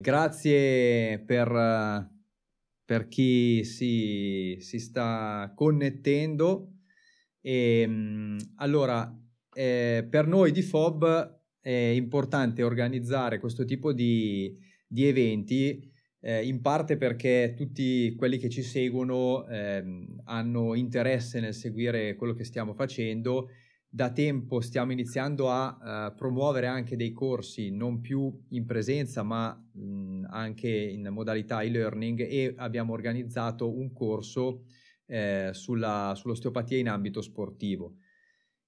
Grazie per, per chi si, si, sta connettendo. E, ehm, allora, eh, per noi di FOB è importante organizzare questo tipo di, di eventi, eh, in parte perché tutti quelli che ci seguono eh, hanno interesse nel seguire quello che stiamo facendo da tempo stiamo iniziando a uh, promuovere anche dei corsi non più in presenza ma mh, anche in modalità e-learning e abbiamo organizzato un corso eh, sulla, sull'osteopatia in ambito sportivo.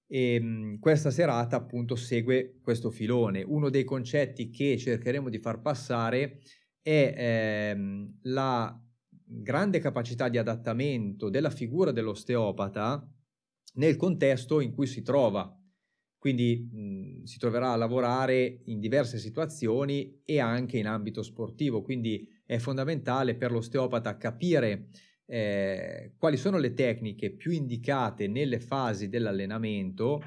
E, questa serata appunto segue questo filone. Uno dei concetti che cercheremo di far passare è ehm, la grande capacità di adattamento della figura dell'osteopata nel contesto in cui si trova. Quindi mh, si troverà a lavorare in diverse situazioni e anche in ambito sportivo, quindi è fondamentale per l'osteopata capire eh, quali sono le tecniche più indicate nelle fasi dell'allenamento,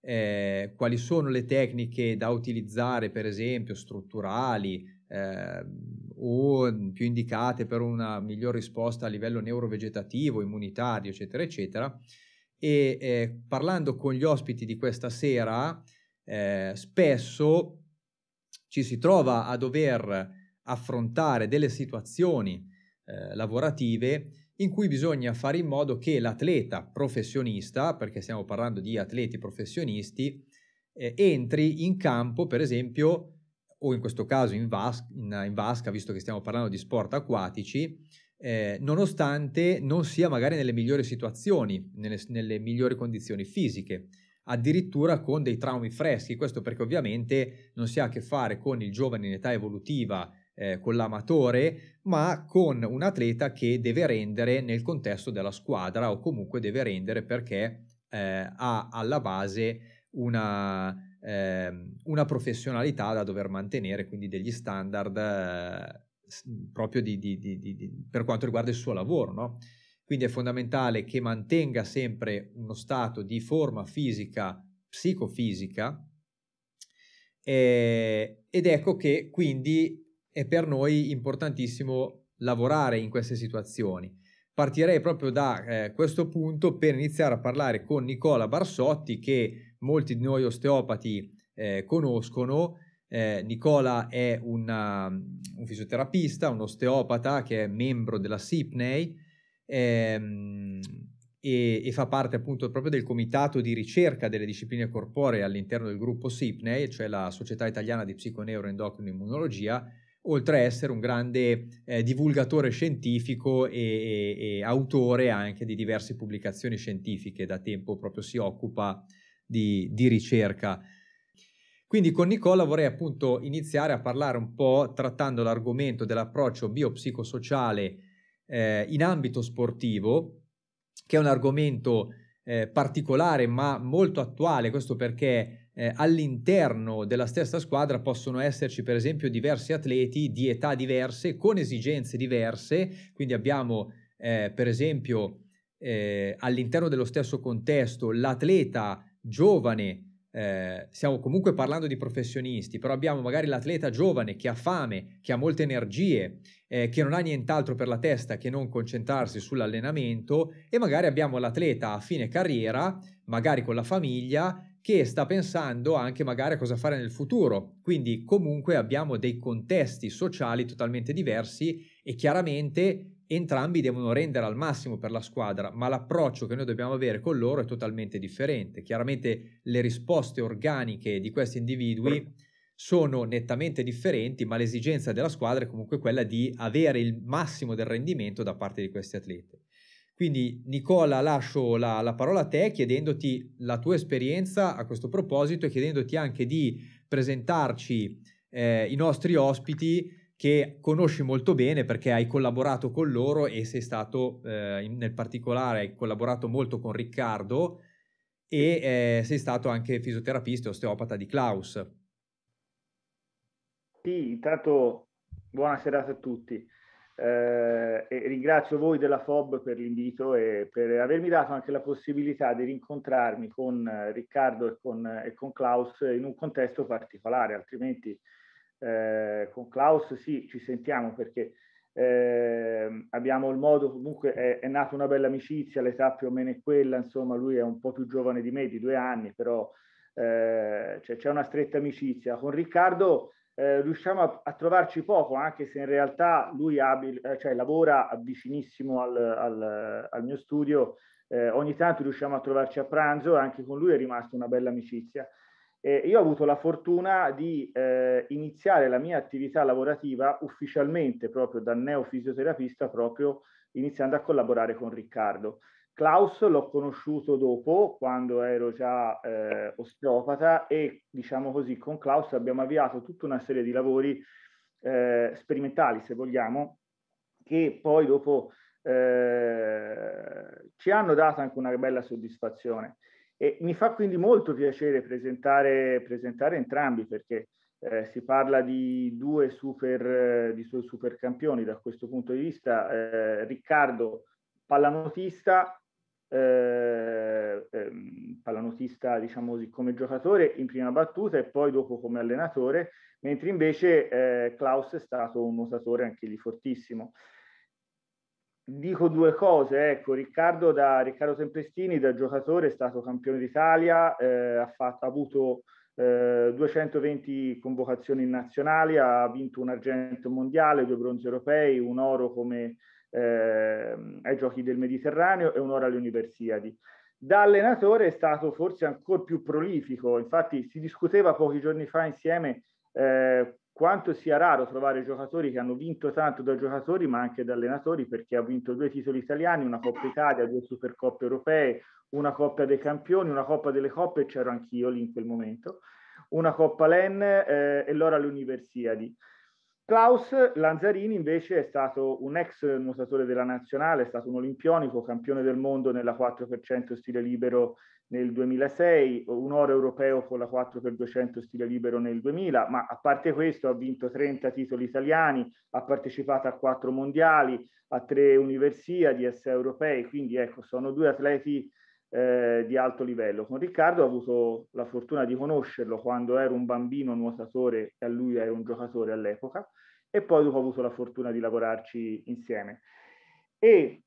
eh, quali sono le tecniche da utilizzare, per esempio, strutturali eh, o più indicate per una miglior risposta a livello neurovegetativo, immunitario, eccetera, eccetera e eh, parlando con gli ospiti di questa sera, eh, spesso ci si trova a dover affrontare delle situazioni eh, lavorative in cui bisogna fare in modo che l'atleta professionista, perché stiamo parlando di atleti professionisti, eh, entri in campo, per esempio, o in questo caso in, vas- in, in vasca, visto che stiamo parlando di sport acquatici, eh, nonostante non sia magari nelle migliori situazioni, nelle, nelle migliori condizioni fisiche, addirittura con dei traumi freschi, questo perché ovviamente non si ha a che fare con il giovane in età evolutiva, eh, con l'amatore, ma con un atleta che deve rendere nel contesto della squadra o comunque deve rendere perché eh, ha alla base una, eh, una professionalità da dover mantenere, quindi degli standard eh, proprio di, di, di, per quanto riguarda il suo lavoro. No? Quindi è fondamentale che mantenga sempre uno stato di forma fisica, psicofisica, eh, ed ecco che quindi è per noi importantissimo lavorare in queste situazioni. Partirei proprio da eh, questo punto per iniziare a parlare con Nicola Barsotti, che molti di noi osteopati eh, conoscono, eh, Nicola è una, um, un fisioterapista, un osteopata che è membro della SIPNEI ehm, e, e, fa parte appunto proprio del comitato di ricerca delle discipline corporee all'interno del gruppo SIPNEI, cioè la Società Italiana di Psiconeuroendocrino Immunologia, oltre ad essere un grande eh, divulgatore scientifico e, e, e, autore anche di diverse pubblicazioni scientifiche, da tempo proprio si occupa di, di ricerca quindi con Nicola vorrei appunto iniziare a parlare un po' trattando l'argomento dell'approccio biopsicosociale eh, in ambito sportivo, che è un argomento eh, particolare ma molto attuale, questo perché eh, all'interno della stessa squadra possono esserci per esempio diversi atleti di età diverse, con esigenze diverse, quindi abbiamo eh, per esempio eh, all'interno dello stesso contesto l'atleta giovane eh, stiamo comunque parlando di professionisti, però abbiamo magari l'atleta giovane che ha fame, che ha molte energie, eh, che non ha nient'altro per la testa che non concentrarsi sull'allenamento e magari abbiamo l'atleta a fine carriera, magari con la famiglia, che sta pensando anche magari a cosa fare nel futuro. Quindi comunque abbiamo dei contesti sociali totalmente diversi e chiaramente entrambi devono rendere al massimo per la squadra, ma l'approccio che noi dobbiamo avere con loro è totalmente differente. Chiaramente le risposte organiche di questi individui sono nettamente differenti, ma l'esigenza della squadra è comunque quella di avere il massimo del rendimento da parte di questi atleti. Quindi Nicola lascio la, la parola a te chiedendoti la tua esperienza a questo proposito e chiedendoti anche di presentarci eh, i nostri ospiti che conosci molto bene perché hai collaborato con loro e sei stato, eh, nel particolare, hai collaborato molto con Riccardo e eh, sei stato anche fisioterapista e osteopata di Klaus. Sì, intanto buona serata a tutti. Eh, e ringrazio voi della FOB per l'invito e per avermi dato anche la possibilità di rincontrarmi con eh, Riccardo e con, eh, e con Klaus in un contesto particolare, altrimenti eh, con Klaus sì, ci sentiamo perché eh, abbiamo il modo, comunque è, è, nata una bella amicizia, l'età più o meno è quella, insomma lui è un po' più giovane di me, di due anni, però eh, cioè, c'è una stretta amicizia. Con Riccardo eh, riusciamo a, a, trovarci poco, anche se in realtà lui abil, eh, cioè, lavora vicinissimo al, al, al mio studio, eh, ogni tanto riusciamo a trovarci a pranzo e anche con lui è rimasta una bella amicizia. Eh, io ho avuto la fortuna di eh, iniziare la mia attività lavorativa ufficialmente proprio da neofisioterapista, proprio iniziando a collaborare con Riccardo. Klaus l'ho conosciuto dopo, quando ero già eh, osteopata e diciamo così, con Klaus abbiamo avviato tutta una serie di lavori eh, sperimentali, se vogliamo, che poi dopo eh, ci hanno dato anche una bella soddisfazione. E mi fa quindi molto piacere presentare, presentare entrambi perché eh, si parla di due super, eh, di due super campioni da questo punto di vista. Eh, Riccardo, pallanotista, eh, ehm, pallanotista diciamo così come giocatore in prima battuta e poi dopo come allenatore, mentre invece eh, Klaus è stato un nuotatore anche lì fortissimo dico due cose, ecco, Riccardo, da, Riccardo Tempestini, da giocatore, è stato campione d'Italia, eh, ha, fatto, ha avuto eh, 220 convocazioni nazionali, ha vinto un argento mondiale, due bronzi europei, un oro come, eh, ai giochi del Mediterraneo e un oro alle Universiadi. Da allenatore è stato forse ancora più prolifico, infatti si discuteva pochi giorni fa insieme eh, quanto sia raro trovare giocatori che hanno vinto tanto da giocatori ma anche da allenatori perché ha vinto due titoli italiani, una Coppa Italia, due Supercoppe europee, una Coppa dei Campioni, una Coppa delle Coppe, c'ero anch'io lì in quel momento, una Coppa LEN eh, e l'ora all'Universiadi. Klaus Lanzarini invece è stato un ex nuotatore della nazionale, è stato un olimpionico, campione del mondo nella 4% stile libero nel 2006, un oro europeo con la 4 per 200 stile libero nel 2000, ma a parte questo ha vinto 30 titoli italiani, ha partecipato a quattro mondiali, a tre universiadi, a 6 europei, quindi ecco, sono due atleti eh, di alto livello. Con Riccardo ho avuto la fortuna di conoscerlo quando ero un bambino nuotatore e lui era un giocatore all'epoca e poi dopo ho avuto la fortuna di lavorarci insieme. E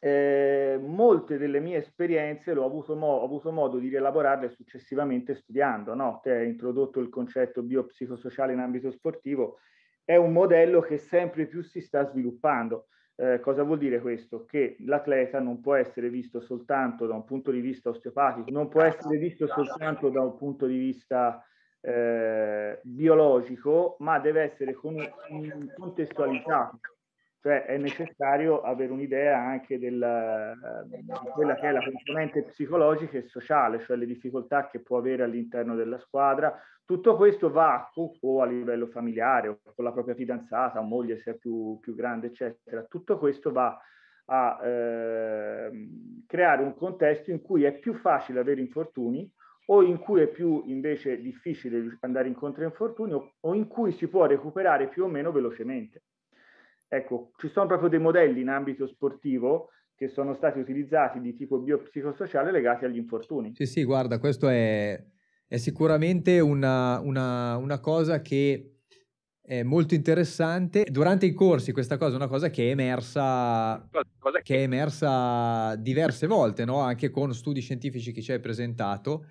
eh, molte delle mie esperienze ho avuto, mo- ho avuto, modo di rielaborarle successivamente studiando. No? Te hai introdotto il concetto biopsicosociale in ambito sportivo, è un modello che sempre più si sta sviluppando. Eh, cosa vuol dire questo? Che l'atleta non può essere visto soltanto da un punto di vista osteopatico, non può essere visto soltanto da un punto di vista eh, biologico, ma deve essere con- contestualizzato cioè è necessario avere un'idea anche della, ehm, di quella che è la componente psicologica e sociale, cioè le difficoltà che può avere all'interno della squadra. Tutto questo va o a livello familiare o con la propria fidanzata, moglie se è più, più grande, eccetera. Tutto questo va a eh, creare un contesto in cui è più facile avere infortuni o in cui è più invece difficile andare incontro a infortuni o, o in cui si può recuperare più o meno velocemente. Ecco, ci sono proprio dei modelli in ambito sportivo che sono stati utilizzati di tipo biopsicosociale legati agli infortuni. Sì, sì, guarda, questo è, è sicuramente una, una, una cosa che è molto interessante. Durante i corsi questa cosa è una cosa che è emersa, che è emersa diverse volte, no? anche con studi scientifici che ci hai presentato.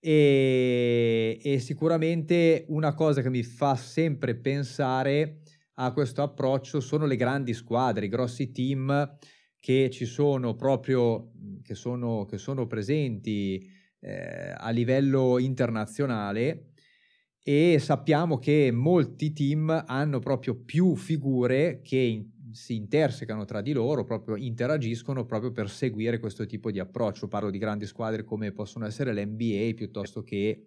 E, e sicuramente una cosa che mi fa sempre pensare a questo approccio sono le grandi squadre, i grossi team che ci sono proprio, che sono, che sono presenti eh, a livello internazionale e sappiamo che molti team hanno proprio più figure che in, si intersecano tra di loro, proprio interagiscono proprio per seguire questo tipo di approccio. Parlo di grandi squadre come possono essere l'NBA piuttosto che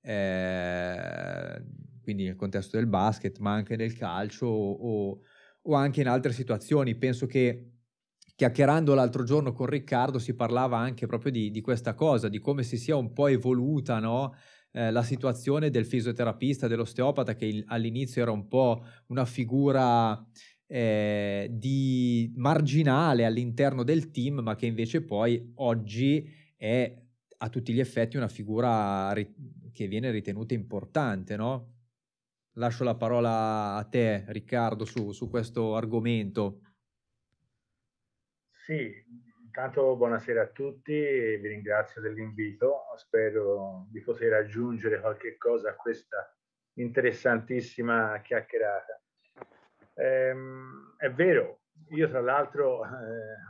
eh, quindi nel contesto del basket, ma anche nel calcio o, o anche in altre situazioni. Penso che chiacchierando l'altro giorno con Riccardo si parlava anche proprio di, di questa cosa, di come si sia un po' evoluta no? eh, la situazione del fisioterapista, dell'osteopata, che il, all'inizio era un po' una figura eh, di marginale all'interno del team, ma che invece poi oggi è a tutti gli effetti una figura ri- che viene ritenuta importante, no? lascio la parola a te, Riccardo, su, su questo argomento. Sì, intanto buonasera a tutti e vi ringrazio dell'invito. Spero di poter aggiungere qualche cosa a questa interessantissima chiacchierata. Ehm, è vero, io tra l'altro, eh,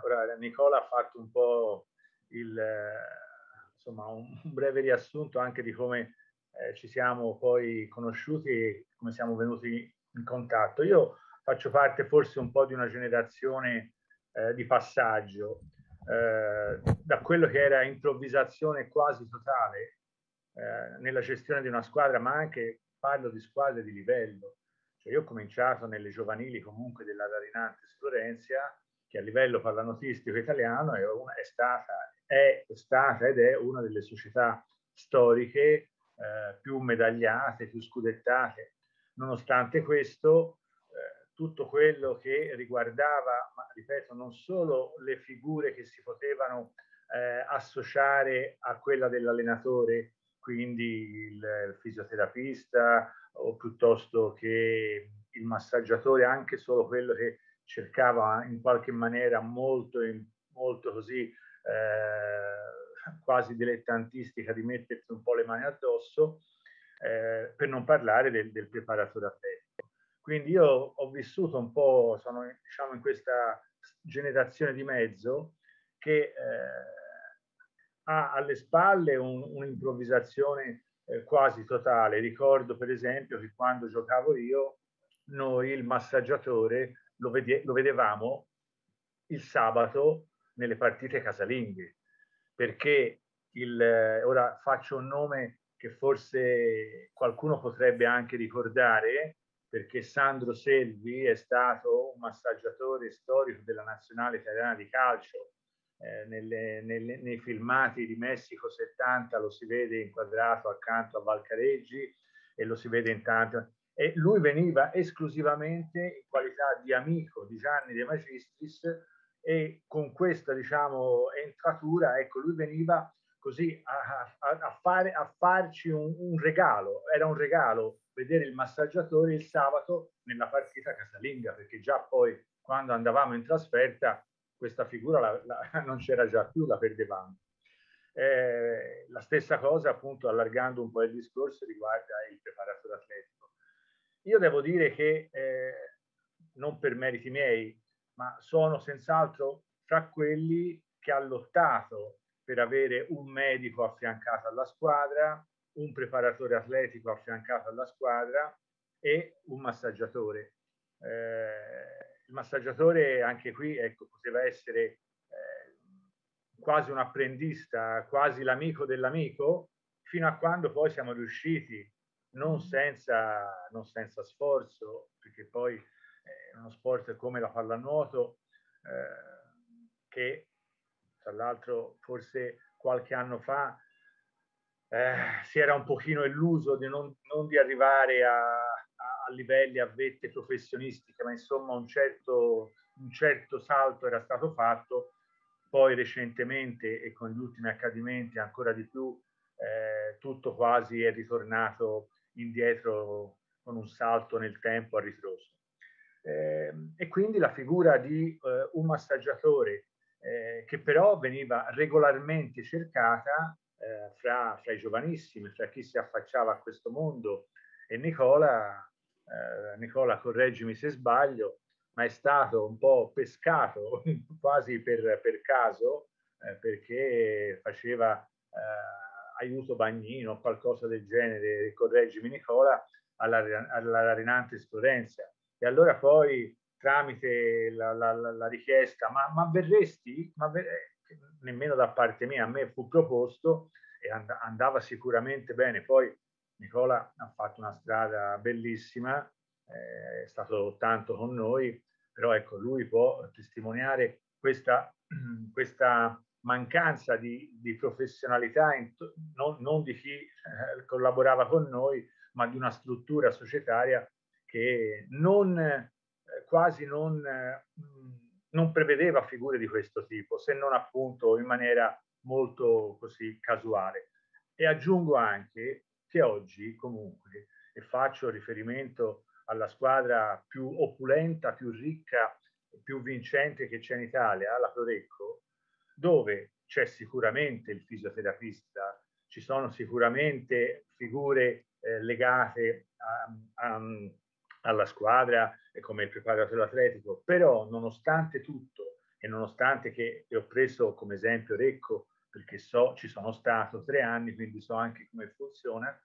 ora Nicola ha fatto un po' il, eh, insomma, un, un breve riassunto anche di come eh, ci siamo poi conosciuti e come siamo venuti in contatto. Io faccio parte forse un po' di una generazione eh, di passaggio, eh, da quello che era improvvisazione quasi totale eh, nella gestione di una squadra, ma anche parlo di squadre di livello. Cioè io ho cominciato nelle giovanili comunque della Darinantes Florenzia, che a livello pallanotistico italiano è, una, è, stata, è stata ed è una delle società storiche eh, più medagliate, più scudettate. Nonostante questo, eh, tutto quello che riguardava, ma, ripeto, non solo le figure che si potevano eh, associare a quella dell'allenatore, quindi il fisioterapista o piuttosto che il massaggiatore, anche solo quello che cercava in qualche maniera molto, molto così eh, quasi dilettantistica di mettersi un po' le mani addosso, eh, per non parlare del, del preparatore atletico. Quindi io ho vissuto un po', sono diciamo in questa generazione di mezzo che eh, ha alle spalle un, un'improvvisazione eh, quasi totale. Ricordo per esempio che quando giocavo io, noi il massaggiatore lo, vede- lo vedevamo il sabato nelle partite casalinghe perché il, eh, ora faccio un nome che forse qualcuno potrebbe anche ricordare, perché Sandro Selvi è stato un massaggiatore storico della nazionale italiana di calcio. Eh, nelle, nelle, nei filmati di Messico 70 lo si vede inquadrato accanto a Valcareggi e lo si vede intanto. E lui veniva esclusivamente in qualità di amico di Gianni De Magistris e con questa diciamo, entratura ecco, lui veniva così a, a, a, fare, a farci un, un, regalo, era un regalo vedere il massaggiatore il sabato nella partita casalinga, perché già poi quando andavamo in trasferta questa figura la, la, non c'era già più, la perdevamo. Eh, la stessa cosa appunto allargando un po' il discorso riguarda il preparatore atletico. Io devo dire che eh, non per meriti miei, ma sono senz'altro fra quelli che ha lottato per avere un medico affiancato alla squadra, un preparatore atletico affiancato alla squadra e un massaggiatore. Eh, il massaggiatore anche qui ecco, poteva essere eh, quasi un apprendista, quasi l'amico dell'amico, fino a quando poi siamo riusciti, non senza, non senza sforzo, perché poi eh, uno sport come la pallanuoto eh, che tra l'altro forse qualche anno fa eh, si era un pochino illuso di non, non di arrivare a, a, livelli a vette professionistiche, ma insomma un certo, un certo salto era stato fatto. Poi recentemente e con gli ultimi accadimenti ancora di più eh, tutto quasi è ritornato indietro con un salto nel tempo a ritroso. Ehm, e quindi la figura di eh, un massaggiatore eh, che però veniva regolarmente cercata eh, fra, fra, i giovanissimi, fra chi si affacciava a questo mondo. E Nicola, Nicola correggimi se sbaglio, ma è stato un po' pescato quasi per, per caso eh, perché faceva eh, aiuto bagnino o qualcosa del genere, correggimi Nicola, alla, alla Rinante e allora poi tramite la, la, la richiesta, ma, ma verresti? Ma ver eh, nemmeno da parte mia, a me fu proposto e and andava sicuramente bene. Poi Nicola ha fatto una strada bellissima, eh, è stato tanto con noi, però ecco, lui può testimoniare questa, questa mancanza di, di professionalità, non, non, di chi eh, collaborava con noi, ma di una struttura societaria che non, eh, quasi non, eh, non prevedeva figure di questo tipo, se non appunto in maniera molto così casuale. E aggiungo anche che oggi comunque, e faccio riferimento alla squadra più opulenta, più ricca, più vincente che c'è in Italia, la Prorecco, dove c'è sicuramente il fisioterapista, ci sono sicuramente figure eh, legate a, a, alla squadra e come preparatore atletico, però nonostante tutto e nonostante che ho preso come esempio Recco, perché so, ci sono stato tre anni, quindi so anche come funziona,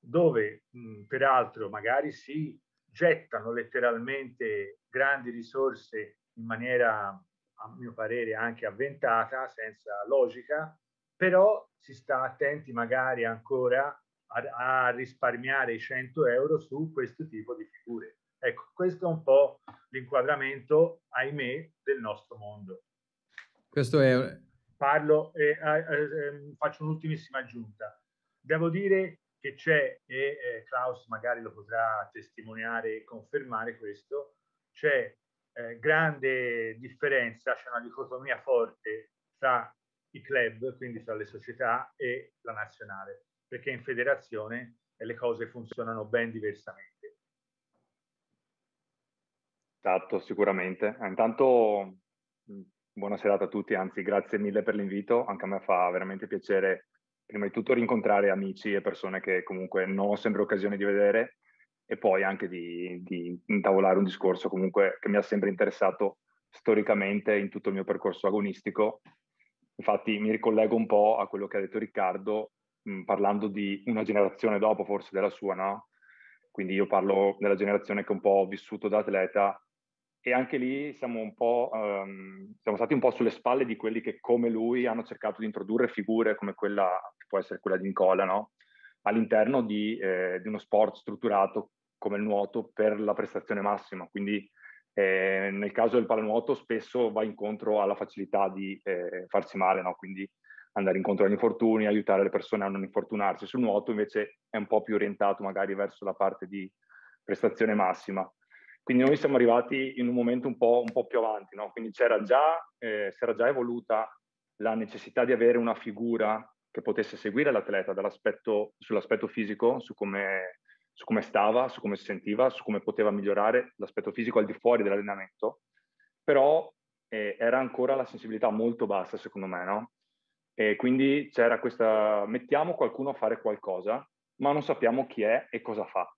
dove mh, peraltro magari si gettano letteralmente grandi risorse in maniera, a mio parere, anche avventata, senza logica, però si sta attenti magari ancora a, a risparmiare i 100 euro su questo tipo di figure. Ecco, questo è un po' l'inquadramento, ahimè, del nostro mondo. Questo è... Parlo e eh, eh, ehm, faccio un'ultimissima aggiunta. Devo dire che c'è, e eh, Klaus magari lo potrà testimoniare e confermare questo, c'è eh, grande differenza, c'è una dicotomia forte tra i club, quindi tra le società e la nazionale perché in federazione le cose funzionano ben diversamente. Esatto, sicuramente. Eh, intanto mm, buona serata a tutti, anzi grazie mille per l'invito, anche a me fa veramente piacere prima di tutto rincontrare amici e persone che comunque non ho sempre occasione di vedere e poi anche di, di intavolare un discorso comunque che mi ha sempre interessato storicamente in tutto il mio percorso agonistico. Infatti mi ricollego un po' a quello che ha detto Riccardo parlando di una generazione dopo forse della sua, no? Quindi io parlo della generazione che un po' ho vissuto da atleta e anche lì siamo un po', um, siamo stati un po' sulle spalle di quelli che come lui hanno cercato di introdurre figure come quella, che può essere quella di Nicola, no? All'interno di, eh, di uno sport strutturato come il nuoto per la prestazione massima, quindi eh, nel caso del pallanuoto spesso va incontro alla facilità di eh, farsi male, no? quindi andare incontro agli infortuni, aiutare le persone a non infortunarsi. Sul nuoto invece è un po' più orientato magari verso la parte di prestazione massima. Quindi noi siamo arrivati in un momento un po', un po più avanti, no? quindi c'era già, eh, si era già evoluta la necessità di avere una figura che potesse seguire l'atleta sull'aspetto fisico, su come, su come stava, su come si sentiva, su come poteva migliorare l'aspetto fisico al di fuori dell'allenamento, però eh, era ancora la sensibilità molto bassa secondo me, no? E quindi c'era questa, mettiamo qualcuno a fare qualcosa, ma non sappiamo chi è e cosa fa.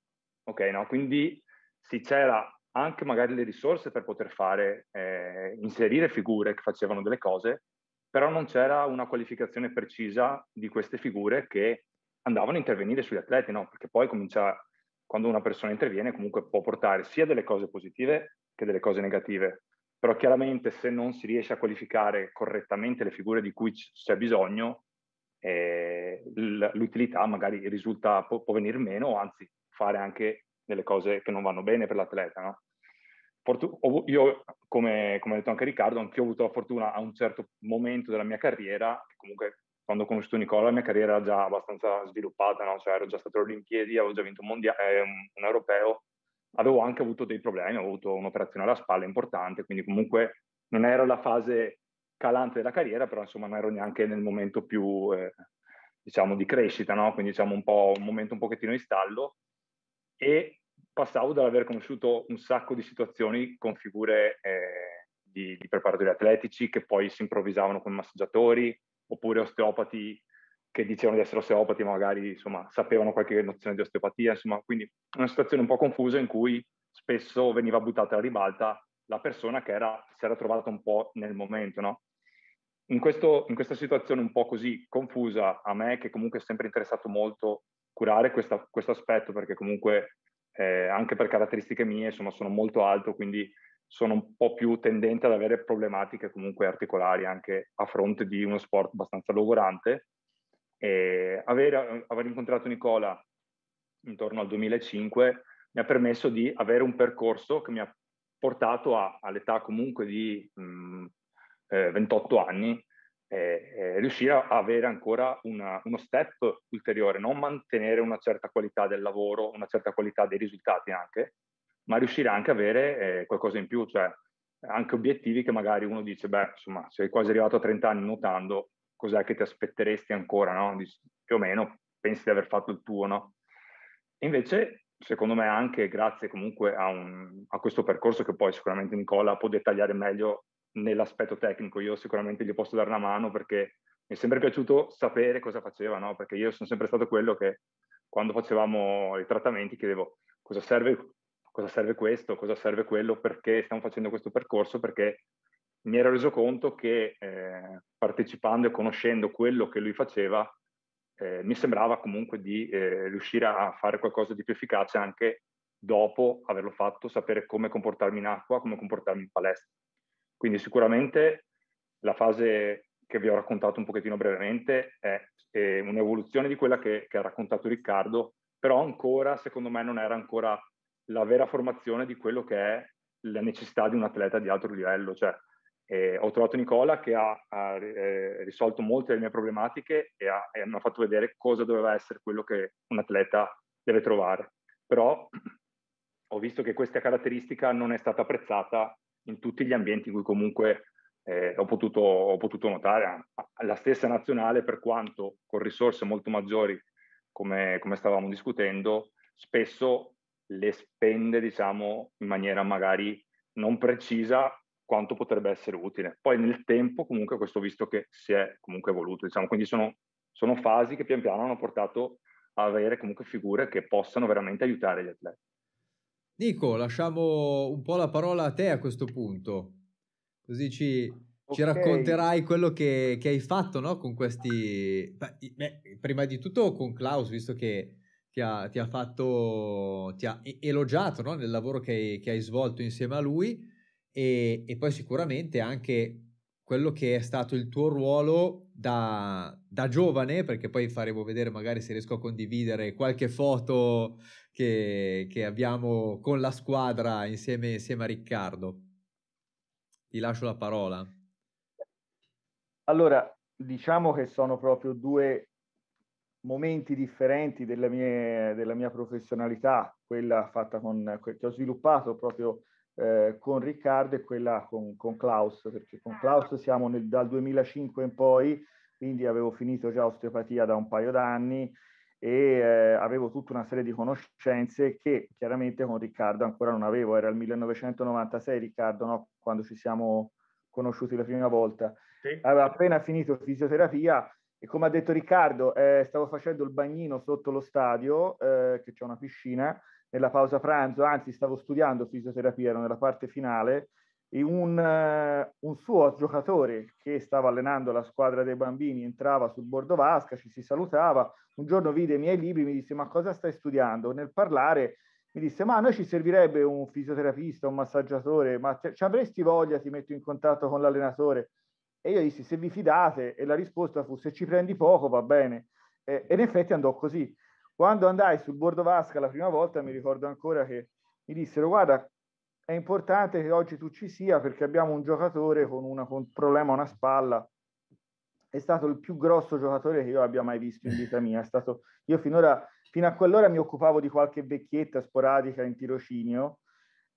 Ok, no? Quindi sì, c'era anche magari le risorse per poter fare, eh, inserire figure che facevano delle cose, però non c'era una qualificazione precisa di queste figure che andavano a intervenire sugli atleti, no? Perché poi comincia, quando una persona interviene, comunque può portare sia delle cose positive che delle cose negative però chiaramente se non si riesce a qualificare correttamente le figure di cui c'è bisogno, eh, l'utilità magari risulta, può, può venire meno, anzi fare anche delle cose che non vanno bene per l'atleta. No? Fortu- io, come, come, ha detto anche Riccardo, anch'io ho avuto la fortuna a un certo momento della mia carriera, comunque quando ho conosciuto Nicola la mia carriera era già abbastanza sviluppata, no? cioè ero già stato alle Olimpiadi, avevo già vinto un, mondia- eh, un, un europeo, avevo anche avuto dei problemi, ho avuto un'operazione alla spalla importante, quindi comunque non ero la fase calante della carriera, però insomma non ero neanche nel momento più, eh, diciamo, di crescita, no? quindi diciamo un, po', un momento un pochettino di stallo e passavo dall'aver conosciuto un sacco di situazioni con figure eh, di, di preparatori atletici che poi si improvvisavano come massaggiatori oppure osteopati che dicevano di essere osteopati, magari insomma, sapevano qualche nozione di osteopatia, insomma, quindi una situazione un po' confusa in cui spesso veniva buttata alla ribalta la persona che era, si era trovata un po' nel momento, no? In, questo, in, questa situazione un po' così confusa, a me che comunque è sempre interessato molto curare questa, questo aspetto, perché comunque eh, anche per caratteristiche mie insomma, sono molto alto, quindi sono un po' più tendente ad avere problematiche comunque articolari anche a fronte di uno sport abbastanza logorante. E aver, aver incontrato Nicola intorno al 2005 mi ha permesso di avere un percorso che mi ha portato a, all'età comunque di mh, mm, eh, 28 anni e, eh, riuscire a avere ancora una, uno step ulteriore, non mantenere una certa qualità del lavoro, una certa qualità dei risultati anche, ma riuscire anche a avere eh, qualcosa in più, cioè anche obiettivi che magari uno dice, beh, insomma, sei quasi arrivato a 30 anni nuotando, cos'è che ti aspetteresti ancora, no? Dici, più o meno pensi di aver fatto il tuo, no? Invece, secondo me, anche grazie comunque a, un, a questo percorso che poi sicuramente Nicola può dettagliare meglio nell'aspetto tecnico, io sicuramente gli posso dare una mano perché mi è sempre piaciuto sapere cosa faceva, no? Perché io sono sempre stato quello che quando facevamo i trattamenti chiedevo cosa serve, cosa serve questo, cosa serve quello, perché stiamo facendo questo percorso, perché mi ero reso conto che eh, partecipando e conoscendo quello che lui faceva, eh, mi sembrava comunque di eh, riuscire a fare qualcosa di più efficace anche dopo averlo fatto, sapere come comportarmi in acqua, come comportarmi in palestra. Quindi sicuramente la fase che vi ho raccontato un pochettino brevemente è, è un'evoluzione di quella che, che ha raccontato Riccardo, però ancora, secondo me, non era ancora la vera formazione di quello che è la necessità di un atleta di altro livello, cioè eh, ho trovato Nicola che ha, ha eh, risolto molte delle mie problematiche e, ha, e mi ha fatto vedere cosa doveva essere quello che un atleta deve trovare. Però ho visto che questa caratteristica non è stata apprezzata in tutti gli ambienti in cui comunque eh, ho, potuto, ho, potuto, notare. La stessa nazionale, per quanto con risorse molto maggiori, come, come stavamo discutendo, spesso le spende diciamo, in maniera magari non precisa quanto potrebbe essere utile. Poi nel tempo comunque questo visto che si è comunque evoluto, diciamo, quindi sono, sono fasi che pian piano hanno portato a avere comunque figure che possano veramente aiutare gli atleti. Nico, lasciamo un po' la parola a te a questo punto, così ci, okay. ci racconterai quello che, che hai fatto no? con questi... Beh, prima di tutto con Klaus, visto che ti ha, ti ha fatto, ti ha elogiato no? nel lavoro che che hai svolto insieme a lui e, e, poi sicuramente anche quello che è stato il tuo ruolo da, da, giovane, perché poi faremo vedere magari se riesco a condividere qualche foto che, che abbiamo con la squadra insieme, insieme a Riccardo. Ti lascio la parola. Allora, diciamo che sono proprio due momenti differenti della mia, della mia professionalità, quella fatta con, che ho sviluppato proprio eh, con Riccardo e quella con, con Klaus, perché con ah. Klaus siamo nel, dal 2005 in poi, quindi avevo finito già osteopatia da un paio d'anni e eh, avevo tutta una serie di conoscenze che chiaramente con Riccardo ancora non avevo, era il 1996 Riccardo no? quando ci siamo conosciuti la prima volta, sì. aveva appena finito fisioterapia e come ha detto Riccardo eh, stavo facendo il bagnino sotto lo stadio, eh, che c'è una piscina, nella pausa pranzo, anzi stavo studiando fisioterapia, ero nella parte finale, un, uh, un, suo giocatore che stava allenando la squadra dei bambini entrava sul bordo vasca, ci si salutava, un giorno vide i miei libri, mi disse ma cosa stai studiando? Nel parlare mi disse ma a noi ci servirebbe un fisioterapista, un massaggiatore, ma te, ci avresti voglia, ti metto in contatto con l'allenatore? E io dissi se vi fidate e la risposta fu se ci prendi poco va bene. Eh, e in effetti andò così. Quando andai sul bordo Vasca la prima volta mi ricordo ancora che mi dissero guarda è importante che oggi tu ci sia perché abbiamo un giocatore con, un problema a una spalla è stato il più grosso giocatore che io abbia mai visto in vita mia. È stato, io finora, fino a quell'ora mi occupavo di qualche vecchietta sporadica in tirocinio.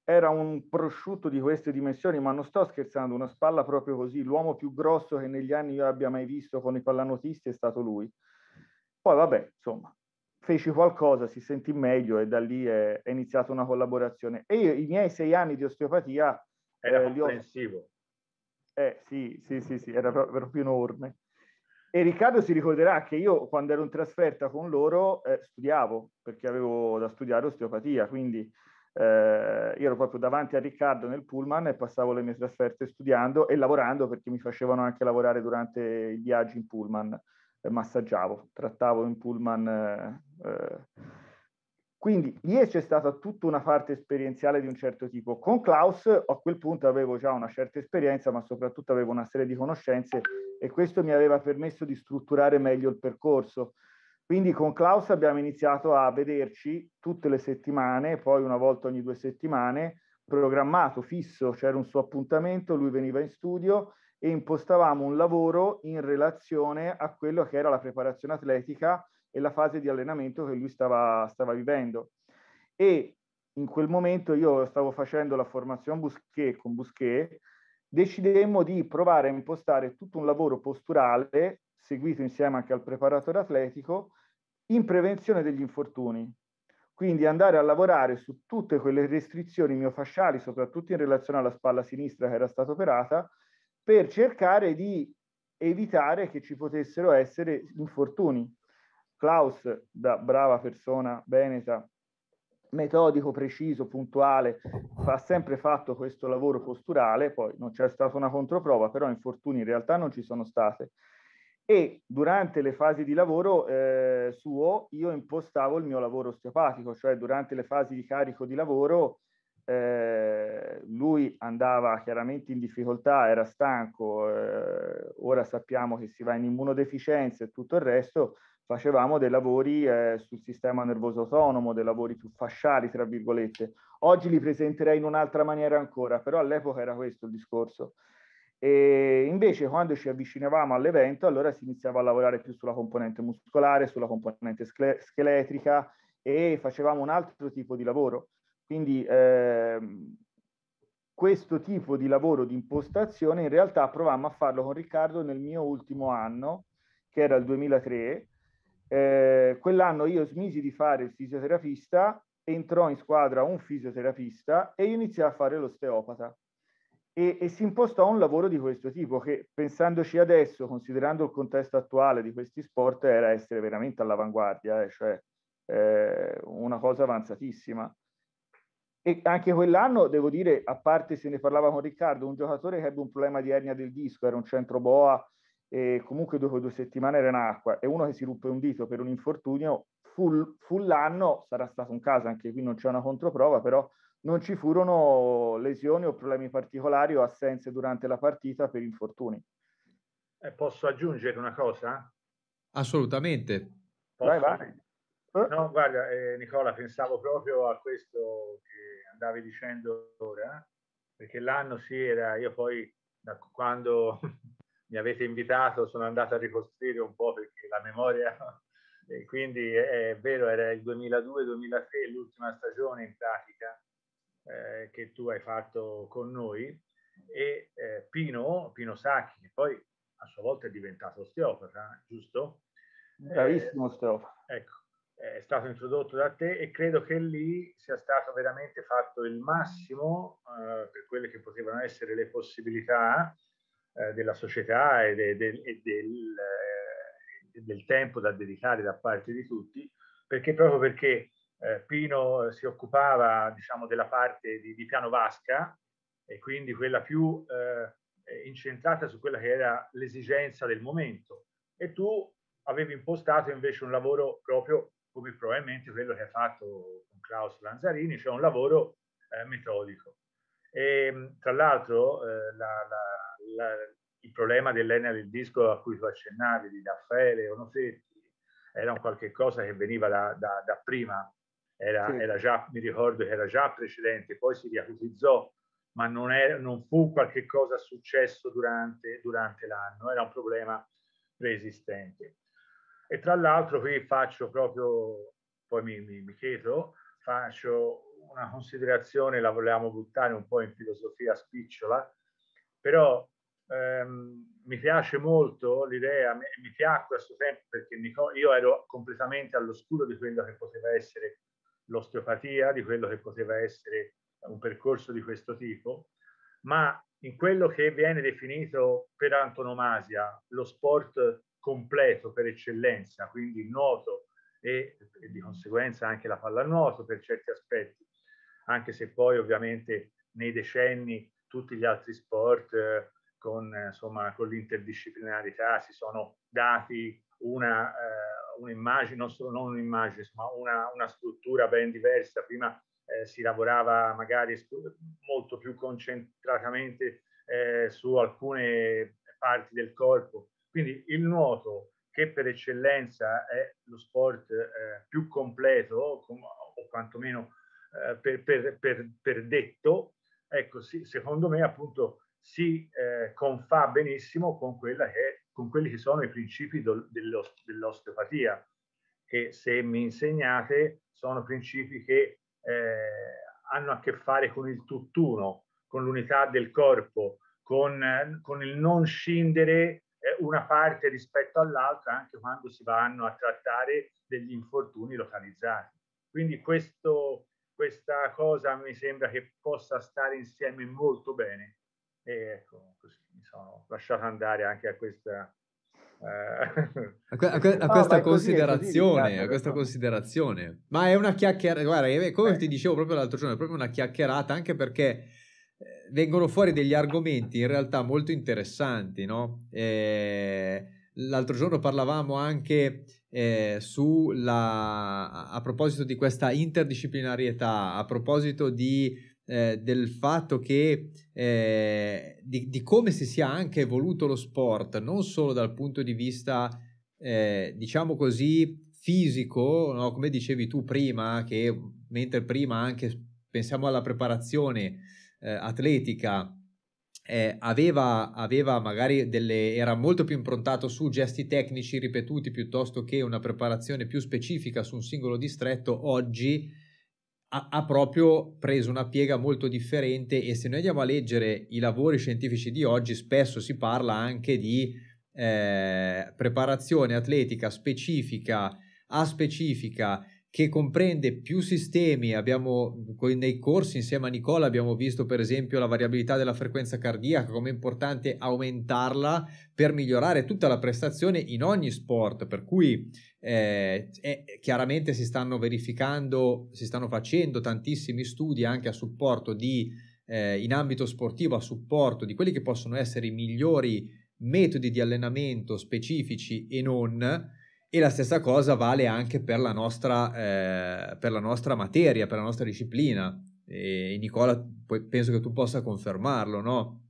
Era un prosciutto di queste dimensioni, ma non sto scherzando, una spalla proprio così. L'uomo più grosso che negli anni io abbia mai visto con i pallanotisti è stato lui. Poi vabbè, insomma, feci qualcosa, si sentì meglio e da lì è, è iniziata una collaborazione. E io i miei sei anni di osteopatia... Era eh, comprensivo. Ho... Eh sì, sì, sì, sì, era proprio enorme. E Riccardo si ricorderà che io quando ero in trasferta con loro eh, studiavo, perché avevo da studiare osteopatia, quindi eh, io ero proprio davanti a Riccardo nel pullman e passavo le mie trasferte studiando e lavorando perché mi facevano anche lavorare durante i viaggi in pullman. Eh, massaggiavo, trattavo in pullman. Eh, eh. Quindi lì c'è stata tutta una parte esperienziale di un certo tipo. Con Klaus a quel punto avevo già una certa esperienza, ma soprattutto avevo una serie di conoscenze e questo mi aveva permesso di strutturare meglio il percorso. Quindi con Klaus abbiamo iniziato a vederci tutte le settimane, poi una volta ogni due settimane, programmato, fisso, c'era un suo appuntamento, lui veniva in studio e impostavamo un lavoro in relazione a quello che era la preparazione atletica e la fase di allenamento che lui stava, stava vivendo. E in quel momento io stavo facendo la formazione Busquet con Busquet, decidemmo di provare a impostare tutto un lavoro posturale, seguito insieme anche al preparatore atletico, in prevenzione degli infortuni. Quindi andare a lavorare su tutte quelle restrizioni miofasciali, soprattutto in relazione alla spalla sinistra che era stata operata, per cercare di evitare che ci potessero essere infortuni. Klaus, da brava persona veneta, metodico, preciso, puntuale, ha sempre fatto questo lavoro posturale, poi non c'è stata una controprova, però infortuni in realtà non ci sono state. E durante le fasi di lavoro eh, suo io impostavo il mio lavoro osteopatico, cioè durante le fasi di carico di lavoro eh, lui andava chiaramente in difficoltà, era stanco, eh, ora sappiamo che si va in immunodeficienza e tutto il resto, facevamo dei lavori eh, sul sistema nervoso autonomo, dei lavori più fasciali, tra virgolette. Oggi li presenterei in un'altra maniera ancora, però all'epoca era questo il discorso. E invece quando ci avvicinavamo all'evento, allora si iniziava a lavorare più sulla componente muscolare, sulla componente scheletrica e facevamo un altro tipo di lavoro quindi ehm, questo tipo di lavoro di impostazione in realtà provammo a farlo con Riccardo nel mio ultimo anno, che era il 2003. Eh, quell'anno io smisi di fare il fisioterapista, entrò in squadra un fisioterapista e io iniziai a fare l'osteopata. E, e si impostò un lavoro di questo tipo che, pensandoci adesso, considerando il contesto attuale di questi sport, era essere veramente all'avanguardia, eh, cioè eh, una cosa avanzatissima. E anche quell'anno, devo dire, a parte se ne parlava con Riccardo, un giocatore che ebbe un problema di ernia del disco, era un centro boa, e comunque dopo due settimane era in acqua, e uno che si ruppe un dito per un infortunio, fu, fu l'anno, sarà stato un caso, anche qui non c'è una controprova, però non ci furono lesioni o problemi particolari o assenze durante la partita per infortuni. Eh, posso aggiungere una cosa? Assolutamente. Posso? Vai, vai. Eh? No, guarda, eh, Nicola, pensavo proprio a questo che andavi dicendo ora, perché l'anno sì era, io poi da quando mi avete invitato sono andato a ricostruire un po' perché la memoria, e quindi è vero, era il 2002-2003, l'ultima stagione in pratica eh, che tu hai fatto con noi, e eh, Pino, Pino Sacchi, che poi a sua volta è diventato osteopata, giusto? Bravissimo osteopata. Eh, ecco è stato introdotto da te e credo che lì sia stato veramente fatto il massimo eh, per quelle che potevano essere le possibilità eh, della società e, de, de, e del, eh, del, tempo da dedicare da parte di tutti, perché proprio perché eh, Pino si occupava diciamo, della parte di, di, piano vasca e quindi quella più eh, incentrata su quella che era l'esigenza del momento e tu avevi impostato invece un lavoro proprio come probabilmente quello che ha fatto con Klaus Lanzarini, cioè un lavoro eh, metodico. E, mm, tra l'altro eh, la, la, la, il problema dell'Enea del disco a cui tu accennavi, di Raffaele Onofetti, era un qualche cosa che veniva da, da, da prima, era, sì. era già, mi ricordo che era già precedente, poi si riacutizzò, ma non, era, non fu qualche cosa successo durante, durante l'anno, era un problema preesistente. E tra l'altro qui faccio proprio, poi mi, mi, mi chiedo, faccio una considerazione, la volevamo buttare un po' in filosofia spicciola, però ehm, mi piace molto l'idea, mi, mi piacque a suo tempo perché Nico, io ero completamente all'oscuro di quello che poteva essere l'osteopatia, di quello che poteva essere un percorso di questo tipo, ma in quello che viene definito per antonomasia lo sport completo per eccellenza, quindi il nuoto e, e di conseguenza anche la pallanuoto per certi aspetti, anche se poi ovviamente nei decenni tutti gli altri sport eh, con, eh, insomma, con l'interdisciplinarità si sono dati una, eh, un'immagine, non solo non un'immagine, ma una, una, struttura ben diversa. Prima eh, si lavorava magari molto più concentratamente eh, su alcune parti del corpo, quindi il nuoto, che per eccellenza è lo sport eh, più completo, com- o quantomeno eh, per, per, per, per, detto, ecco, sì, secondo me appunto si eh, confà benissimo con, che, con, quelli che sono i principi do- dell'oste- dell'osteopatia, che se mi insegnate sono principi che eh, hanno a che fare con il tutt'uno, con l'unità del corpo, con, con il non scindere eh, una parte rispetto all'altra anche quando si vanno a trattare degli infortuni localizzati. Quindi questo, questa cosa mi sembra che possa stare insieme molto bene. E ecco, così mi sono lasciato andare anche a questa, eh, a, que- a, questa no, considerazione, così, a questa considerazione. Ma è una chiacchierata, guarda, eh, come ti dicevo proprio l'altro giorno, è proprio una chiacchierata, anche perché vengono fuori degli argomenti in realtà molto interessanti, no? Eh, l'altro giorno parlavamo anche eh, sulla, a proposito di questa interdisciplinarietà, a proposito di, eh, del fatto che eh, di, di, come si sia anche evoluto lo sport, non solo dal punto di vista, eh, diciamo così, fisico, no? come dicevi tu prima, che mentre prima anche pensiamo alla preparazione eh, atletica eh, aveva, aveva, magari delle, era molto più improntato su gesti tecnici ripetuti piuttosto che una preparazione più specifica su un singolo distretto, oggi ha, ha proprio preso una piega molto differente e se noi andiamo a leggere i lavori scientifici di oggi spesso si parla anche di eh, preparazione atletica specifica, a specifica, che comprende più sistemi. Abbiamo, nei corsi insieme a Nicola abbiamo visto per esempio la variabilità della frequenza cardiaca, come è importante aumentarla per migliorare tutta la prestazione in ogni sport, per cui eh, è, chiaramente si stanno verificando, si stanno facendo tantissimi studi anche a supporto di, eh, in ambito sportivo, a supporto di quelli che possono essere i migliori metodi di allenamento specifici e non e la stessa cosa vale anche per la nostra, eh, per la nostra materia, per la nostra disciplina. E Nicola, poi penso che tu possa confermarlo, no?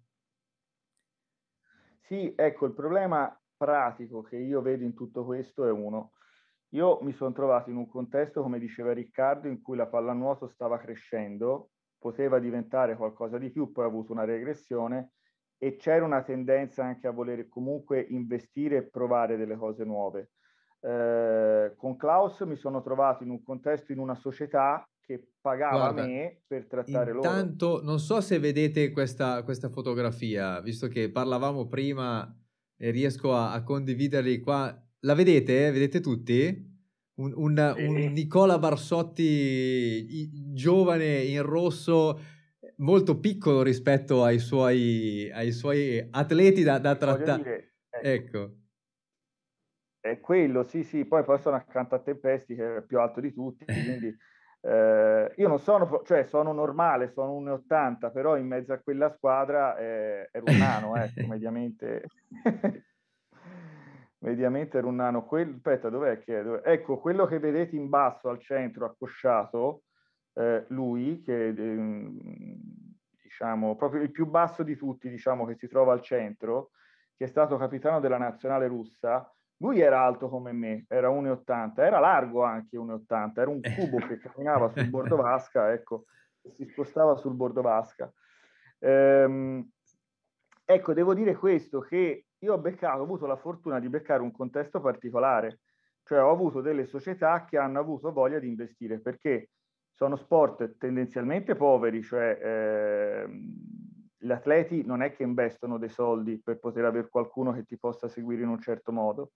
Sì, ecco, il problema pratico che io vedo in tutto questo è uno. Io mi sono trovato in un contesto, come diceva Riccardo, in cui la pallanuoto stava crescendo, poteva diventare qualcosa di più, poi ha avuto una regressione e c'era una tendenza anche a voler comunque investire e provare delle cose nuove. Ehm, con Klaus mi sono trovato in un contesto, in una società che pagava Guarda, me per trattare intanto, loro. Intanto, non so se vedete questa, questa, fotografia, visto che parlavamo prima e riesco a, a condividerli qua. La vedete? Vedete tutti? Un, un, sì. un Nicola Barsotti giovane in rosso molto piccolo rispetto ai suoi, ai suoi atleti da, da trattare. Ecco. ecco. È quello, sì, sì, poi, poi sono accanto a Tempesti che è più alto di tutti, eh. quindi eh, io non sono, cioè sono normale, sono 1,80, però in mezzo a quella squadra eh, ero un nano, ecco, mediamente. mediamente era un nano. Quello, aspetta, dov'è che è? Dov'è? Ecco, quello che vedete in basso al centro, accosciato, eh, lui, che eh, diciamo proprio il più basso di tutti, diciamo, che si trova al centro, che è stato capitano della nazionale russa, lui era alto come me, era 1,80, era largo anche 1,80, era un eh. cubo che camminava sul bordo vasca, ecco, si spostava sul bordo vasca. Ehm, ecco, devo dire questo, che io ho, beccato, ho avuto la fortuna di beccare un contesto particolare, cioè ho avuto delle società che hanno avuto voglia di investire, perché sono sport tendenzialmente poveri, cioè eh, gli atleti non è che investono dei soldi per poter avere qualcuno che ti possa seguire in un certo modo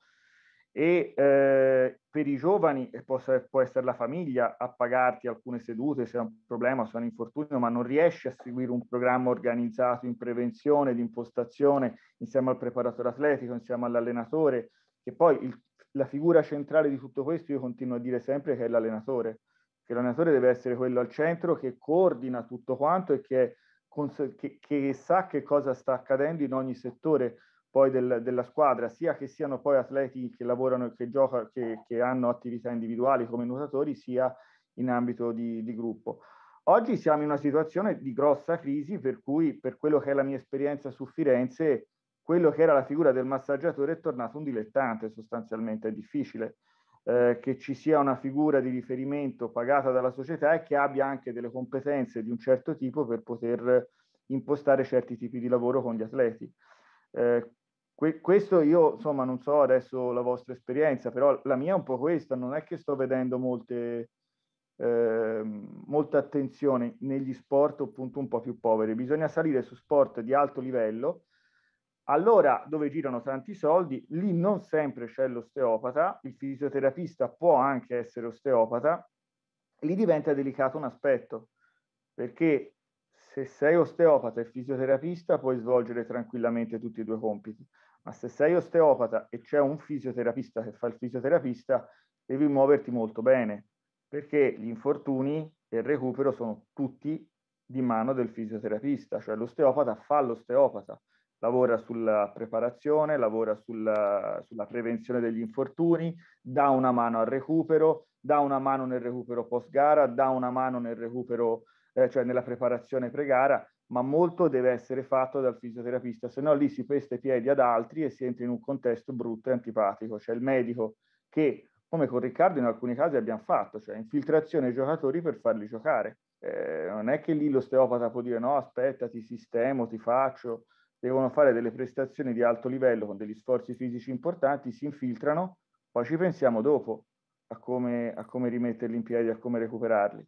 e eh, per i giovani eh, può, può essere la famiglia a pagarti alcune sedute se è un problema, se è un infortunio, ma non riesci a seguire un programma organizzato in prevenzione, di impostazione, insieme al preparatore atletico, insieme all'allenatore, che poi il, la figura centrale di tutto questo io continuo a dire sempre che è l'allenatore, che l'allenatore deve essere quello al centro che coordina tutto quanto e che, che, che sa che cosa sta accadendo in ogni settore poi del, della squadra, sia che siano poi atleti che lavorano e che giocano, che, che hanno attività individuali come nuotatori, sia in ambito di, di gruppo. Oggi siamo in una situazione di grossa crisi per cui per quello che è la mia esperienza su Firenze, quello che era la figura del massaggiatore è tornato un dilettante sostanzialmente, è difficile eh, che ci sia una figura di riferimento pagata dalla società e che abbia anche delle competenze di un certo tipo per poter impostare certi tipi di lavoro con gli atleti. Eh, Que- questo io, insomma, non so adesso la vostra esperienza, però la mia è un po' questa, non è che sto vedendo molte, eh, molta attenzione negli sport appunto un po' più poveri. Bisogna salire su sport di alto livello, allora dove girano tanti soldi, lì non sempre c'è l'osteopata, il fisioterapista può anche essere osteopata, lì diventa delicato un aspetto, perché se sei osteopata e fisioterapista puoi svolgere tranquillamente tutti e due i compiti ma se sei osteopata e c'è un fisioterapista che fa il fisioterapista, devi muoverti molto bene, perché gli infortuni e il recupero sono tutti di mano del fisioterapista, cioè l'osteopata fa l'osteopata, lavora sulla preparazione, lavora sulla, sulla prevenzione degli infortuni, dà una mano al recupero, dà una mano nel recupero post gara, dà una mano nel recupero, eh, cioè nella preparazione pre gara, ma molto deve essere fatto dal fisioterapista, se no lì si pesta i piedi ad altri e si entra in un contesto brutto e antipatico. C'è il medico che, come con Riccardo in alcuni casi abbiamo fatto, cioè infiltrazione ai giocatori per farli giocare. Eh, non è che lì l'osteopata può dire no, aspetta, ti sistemo, ti faccio. Devono fare delle prestazioni di alto livello con degli sforzi fisici importanti, si infiltrano, poi ci pensiamo dopo a come, a come rimetterli in piedi, a come recuperarli.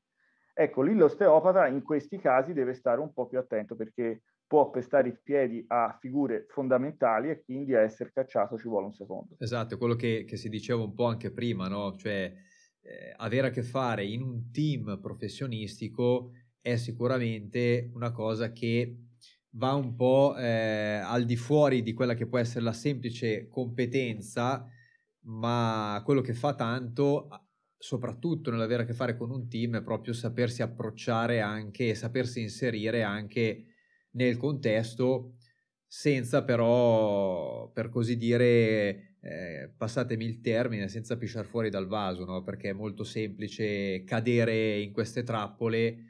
Ecco, lì l'osteopata in questi casi deve stare un po' più attento perché può pestare i piedi a figure fondamentali e quindi a essere cacciato ci vuole un secondo. Esatto, quello che, che si diceva un po' anche prima, no? Cioè eh, avere a che fare in un team professionistico è sicuramente una cosa che va un po' eh, al di fuori di quella che può essere la semplice competenza, ma quello che fa tanto soprattutto nell'avere a che fare con un team, è proprio sapersi approcciare anche e sapersi inserire anche nel contesto senza però, per così dire, eh, passatemi il termine, senza pisciar fuori dal vaso, no? perché è molto semplice cadere in queste trappole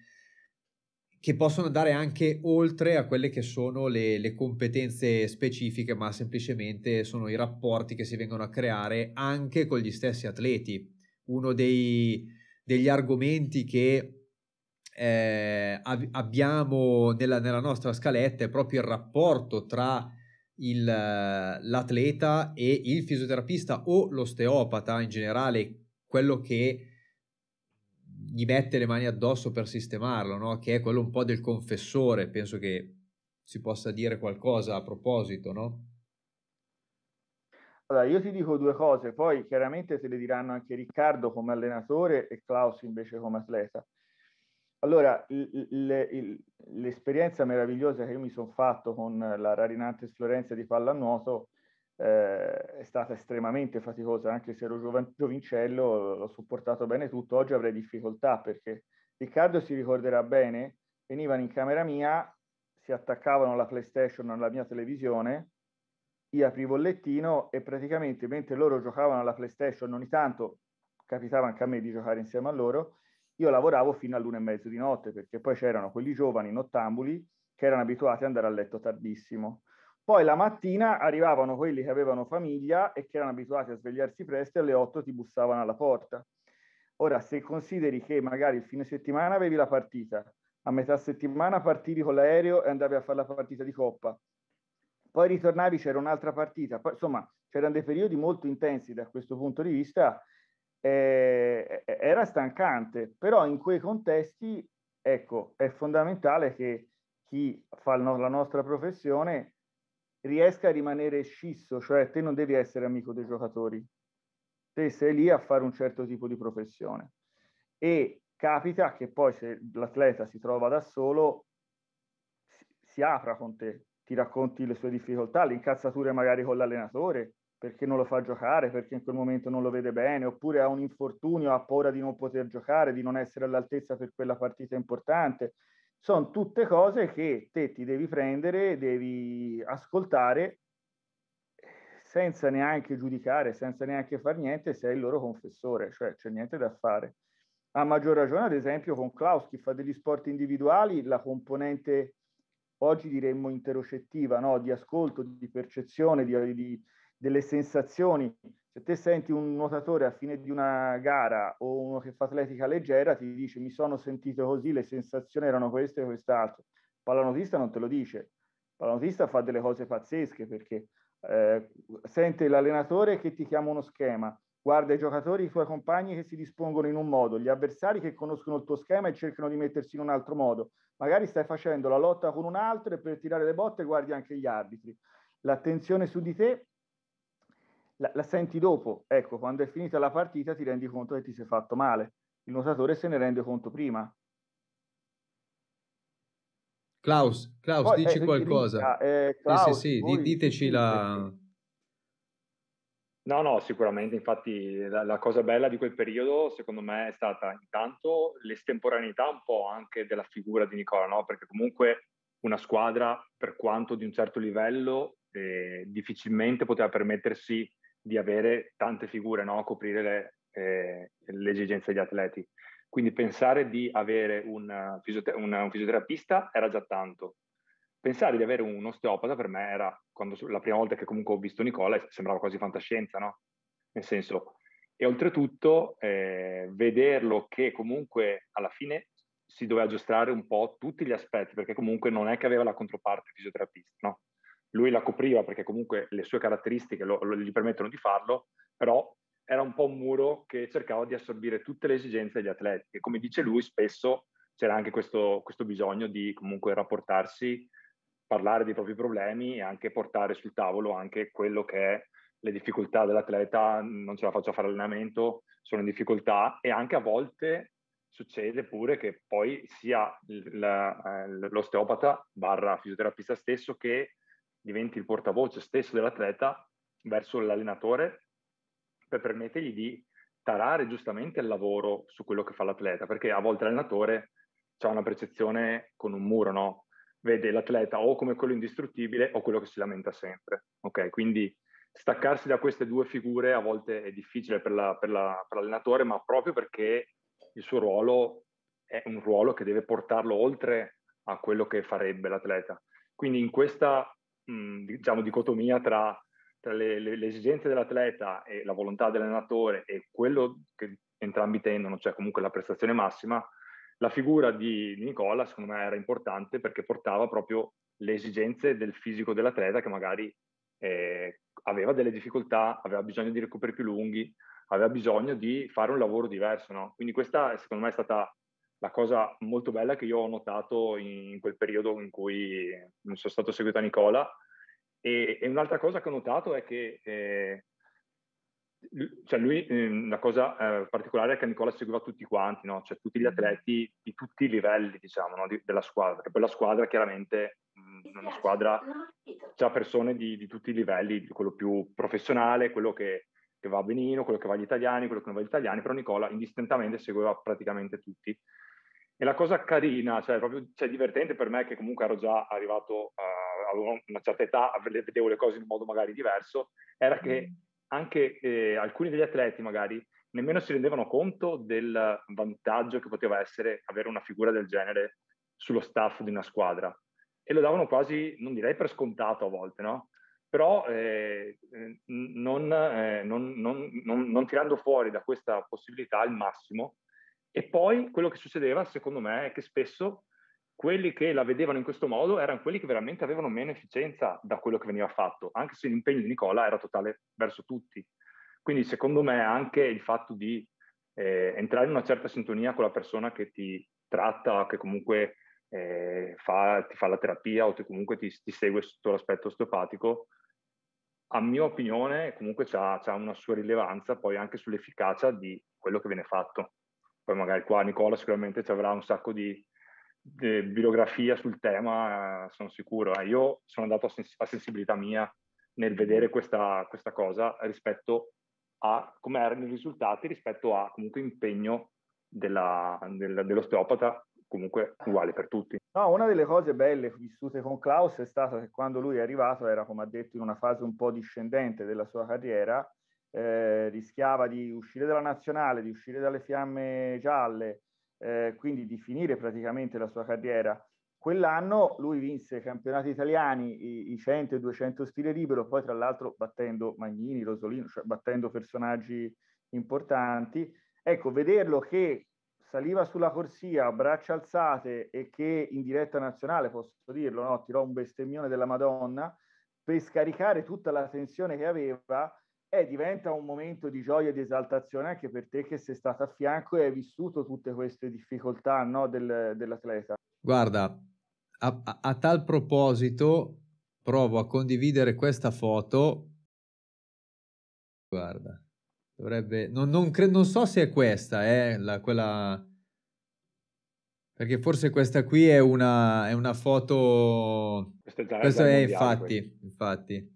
che possono andare anche oltre a quelle che sono le, le, competenze specifiche, ma semplicemente sono i rapporti che si vengono a creare anche con gli stessi atleti uno dei, degli argomenti che eh, abbiamo nella, nella, nostra scaletta è proprio il rapporto tra il, l'atleta e il fisioterapista o l'osteopata in generale, quello che gli mette le mani addosso per sistemarlo, no? che è quello un po' del confessore, penso che si possa dire qualcosa a proposito, no? Allora, io ti dico due cose, poi chiaramente se le diranno anche Riccardo come allenatore e Klaus invece come atleta. Allora, l'esperienza meravigliosa che io mi sono fatto con la Rarinantes Florenza di pallanuoto eh, è stata estremamente faticosa, anche se ero giovan- giovincello, l'ho supportato bene tutto, oggi avrei difficoltà perché Riccardo si ricorderà bene, venivano in camera mia, si attaccavano alla PlayStation alla mia televisione, io aprivo il lettino e praticamente mentre loro giocavano alla PlayStation, ogni tanto capitava anche a me di giocare insieme a loro, io lavoravo fino all'una e mezzo di notte perché poi c'erano quelli giovani nottambuli che erano abituati ad andare a letto tardissimo. Poi la mattina arrivavano quelli che avevano famiglia e che erano abituati a svegliarsi presto e alle 8 ti bussavano alla porta. Ora, se consideri che magari il fine settimana avevi la partita, a metà settimana partivi con l'aereo e andavi a fare la partita di coppa, poi ritornavi c'era un'altra partita, poi, insomma c'erano dei periodi molto intensi da questo punto di vista, eh, era stancante, però in quei contesti, ecco, è fondamentale che chi fa la nostra professione riesca a rimanere scisso, cioè te non devi essere amico dei giocatori, te sei lì a fare un certo tipo di professione. E capita che poi se l'atleta si trova da solo, si, si apra con te, ti racconti le sue difficoltà, le incazzature magari con l'allenatore, perché non lo fa giocare, perché in quel momento non lo vede bene, oppure ha un infortunio, ha paura di non poter giocare, di non essere all'altezza per quella partita importante. Sono tutte cose che te ti devi prendere, devi ascoltare senza neanche giudicare, senza neanche far niente, sei il loro confessore, cioè c'è niente da fare. A maggior ragione, ad esempio, con Klaus, che fa degli sport individuali, la componente oggi diremmo interocettiva, no? di ascolto, di percezione, di, di, delle sensazioni. Se te senti un nuotatore a fine di una gara o uno che fa atletica leggera, ti dice mi sono sentito così, le sensazioni erano queste e quest'altro. Il pallanotista non te lo dice. Il pallanotista fa delle cose pazzesche perché eh, sente l'allenatore che ti chiama uno schema, guarda i giocatori, i tuoi compagni che si dispongono in un modo, gli avversari che conoscono il tuo schema e cercano di mettersi in un altro modo magari stai facendo la lotta con un altro e per tirare le botte guardi anche gli arbitri. L'attenzione su di te la, la, senti dopo, ecco, quando è finita la partita ti rendi conto che ti sei fatto male, il nuotatore se ne rende conto prima. Klaus, Klaus Poi, dici eh, qualcosa. Ah, eh, Klaus, sì, sì, sì, voi, diteci la... No, no, sicuramente, infatti la, la, cosa bella di quel periodo secondo me è stata intanto l'estemporaneità un po' anche della figura di Nicola, no? perché comunque una squadra per quanto di un certo livello eh, difficilmente poteva permettersi di avere tante figure, no? a coprire le, eh, le, esigenze degli atleti. Quindi pensare di avere un, eh, fisiotera- un, un fisioterapista era già tanto, pensare di avere un osteopata per me era, quando, la prima volta che comunque ho visto Nicola, sembrava quasi fantascienza, no? Nel senso, e oltretutto eh, vederlo che comunque alla fine si doveva aggiustare un po' tutti gli aspetti, perché comunque non è che aveva la controparte fisioterapista, no? Lui la copriva perché comunque le sue caratteristiche lo, lo, gli permettono di farlo, però era un po' un muro che cercava di assorbire tutte le esigenze degli atleti e come dice lui spesso c'era anche questo, questo bisogno di comunque rapportarsi parlare dei propri problemi e anche portare sul tavolo anche quello che è le difficoltà dell'atleta, non ce la faccio a fare allenamento, sono in difficoltà e anche a volte succede pure che poi sia eh, l'osteopata barra fisioterapista stesso che diventi il portavoce stesso dell'atleta verso l'allenatore per permettergli di tarare giustamente il lavoro su quello che fa l'atleta, perché a volte l'allenatore ha una percezione con un muro, no? vede l'atleta o come quello indistruttibile o quello che si lamenta sempre. Okay? Quindi staccarsi da queste due figure a volte è difficile per, la, per, la, per l'allenatore, ma proprio perché il suo ruolo è un ruolo che deve portarlo oltre a quello che farebbe l'atleta. Quindi in questa mh, diciamo, dicotomia tra, tra le, le, le, esigenze dell'atleta e la volontà dell'allenatore e quello che entrambi tendono, cioè comunque la prestazione massima, la figura di Nicola, secondo me, era importante perché portava proprio le esigenze del fisico dell'atleta che magari eh, aveva delle difficoltà, aveva bisogno di recuperi più lunghi, aveva bisogno di fare un lavoro diverso. No? Quindi questa, secondo me, è stata la cosa molto bella che io ho notato in quel periodo in cui non sono stato seguito a Nicola. E, e un'altra cosa che ho notato è che eh, cioè lui, eh, la cosa eh, particolare è che Nicola seguiva tutti quanti, no? cioè tutti gli atleti di tutti i livelli diciamo, no? di, della squadra, perché poi la squadra chiaramente mh, una squadra ha persone di, di, tutti i livelli, quello più professionale, quello che, che, va benino, quello che va agli italiani, quello che non va agli italiani, però Nicola indistintamente seguiva praticamente tutti. E la cosa carina, cioè proprio cioè, divertente per me, che comunque ero già arrivato, eh, avevo una certa età, vedevo le cose in un modo magari diverso, era che anche eh, alcuni degli atleti magari nemmeno si rendevano conto del vantaggio che poteva essere avere una figura del genere sullo staff di una squadra e lo davano quasi, non direi per scontato a volte, no? però eh, non, eh, non, non, non, tirando fuori da questa possibilità il massimo. E poi quello che succedeva, secondo me, è che spesso quelli che la vedevano in questo modo erano quelli che veramente avevano meno efficienza da quello che veniva fatto, anche se l'impegno di Nicola era totale verso tutti. Quindi secondo me anche il fatto di eh, entrare in una certa sintonia con la persona che ti tratta, che comunque eh, fa, ti fa la terapia o che comunque ti, ti, segue sotto l'aspetto osteopatico, a mia opinione comunque ha una sua rilevanza poi anche sull'efficacia di quello che viene fatto. Poi magari qua Nicola sicuramente ci avrà un sacco di eh, bibliografia sul tema, sono sicuro. Eh, io sono andato a, sens- a sensibilità mia nel vedere mm. questa, questa, cosa rispetto a come erano i risultati rispetto a comunque impegno della, del, dell'osteopata comunque uguale per tutti. No, una delle cose belle vissute con Klaus è stata che quando lui è arrivato era, come ha detto, in una fase un po' discendente della sua carriera, eh, rischiava di uscire dalla nazionale, di uscire dalle fiamme gialle, eh, quindi di finire praticamente la sua carriera. Quell'anno lui vinse i campionati italiani, i, i 100 e 200 stile libero, poi tra l'altro battendo Magnini, Rosolino, cioè battendo personaggi importanti. Ecco, vederlo che saliva sulla corsia a braccia alzate e che in diretta nazionale, posso dirlo, no? tirò un bestemmione della Madonna per scaricare tutta la tensione che aveva eh, diventa un momento di gioia e di esaltazione anche per te che sei stato a fianco e hai vissuto tutte queste difficoltà no, del, dell'atleta. Guarda, a, a, a tal proposito provo a condividere questa foto. Guarda, dovrebbe... Non, non, cre... non so se è questa, eh, quella... Perché forse questa qui è una, è una foto... Questa è, infatti, questo. infatti.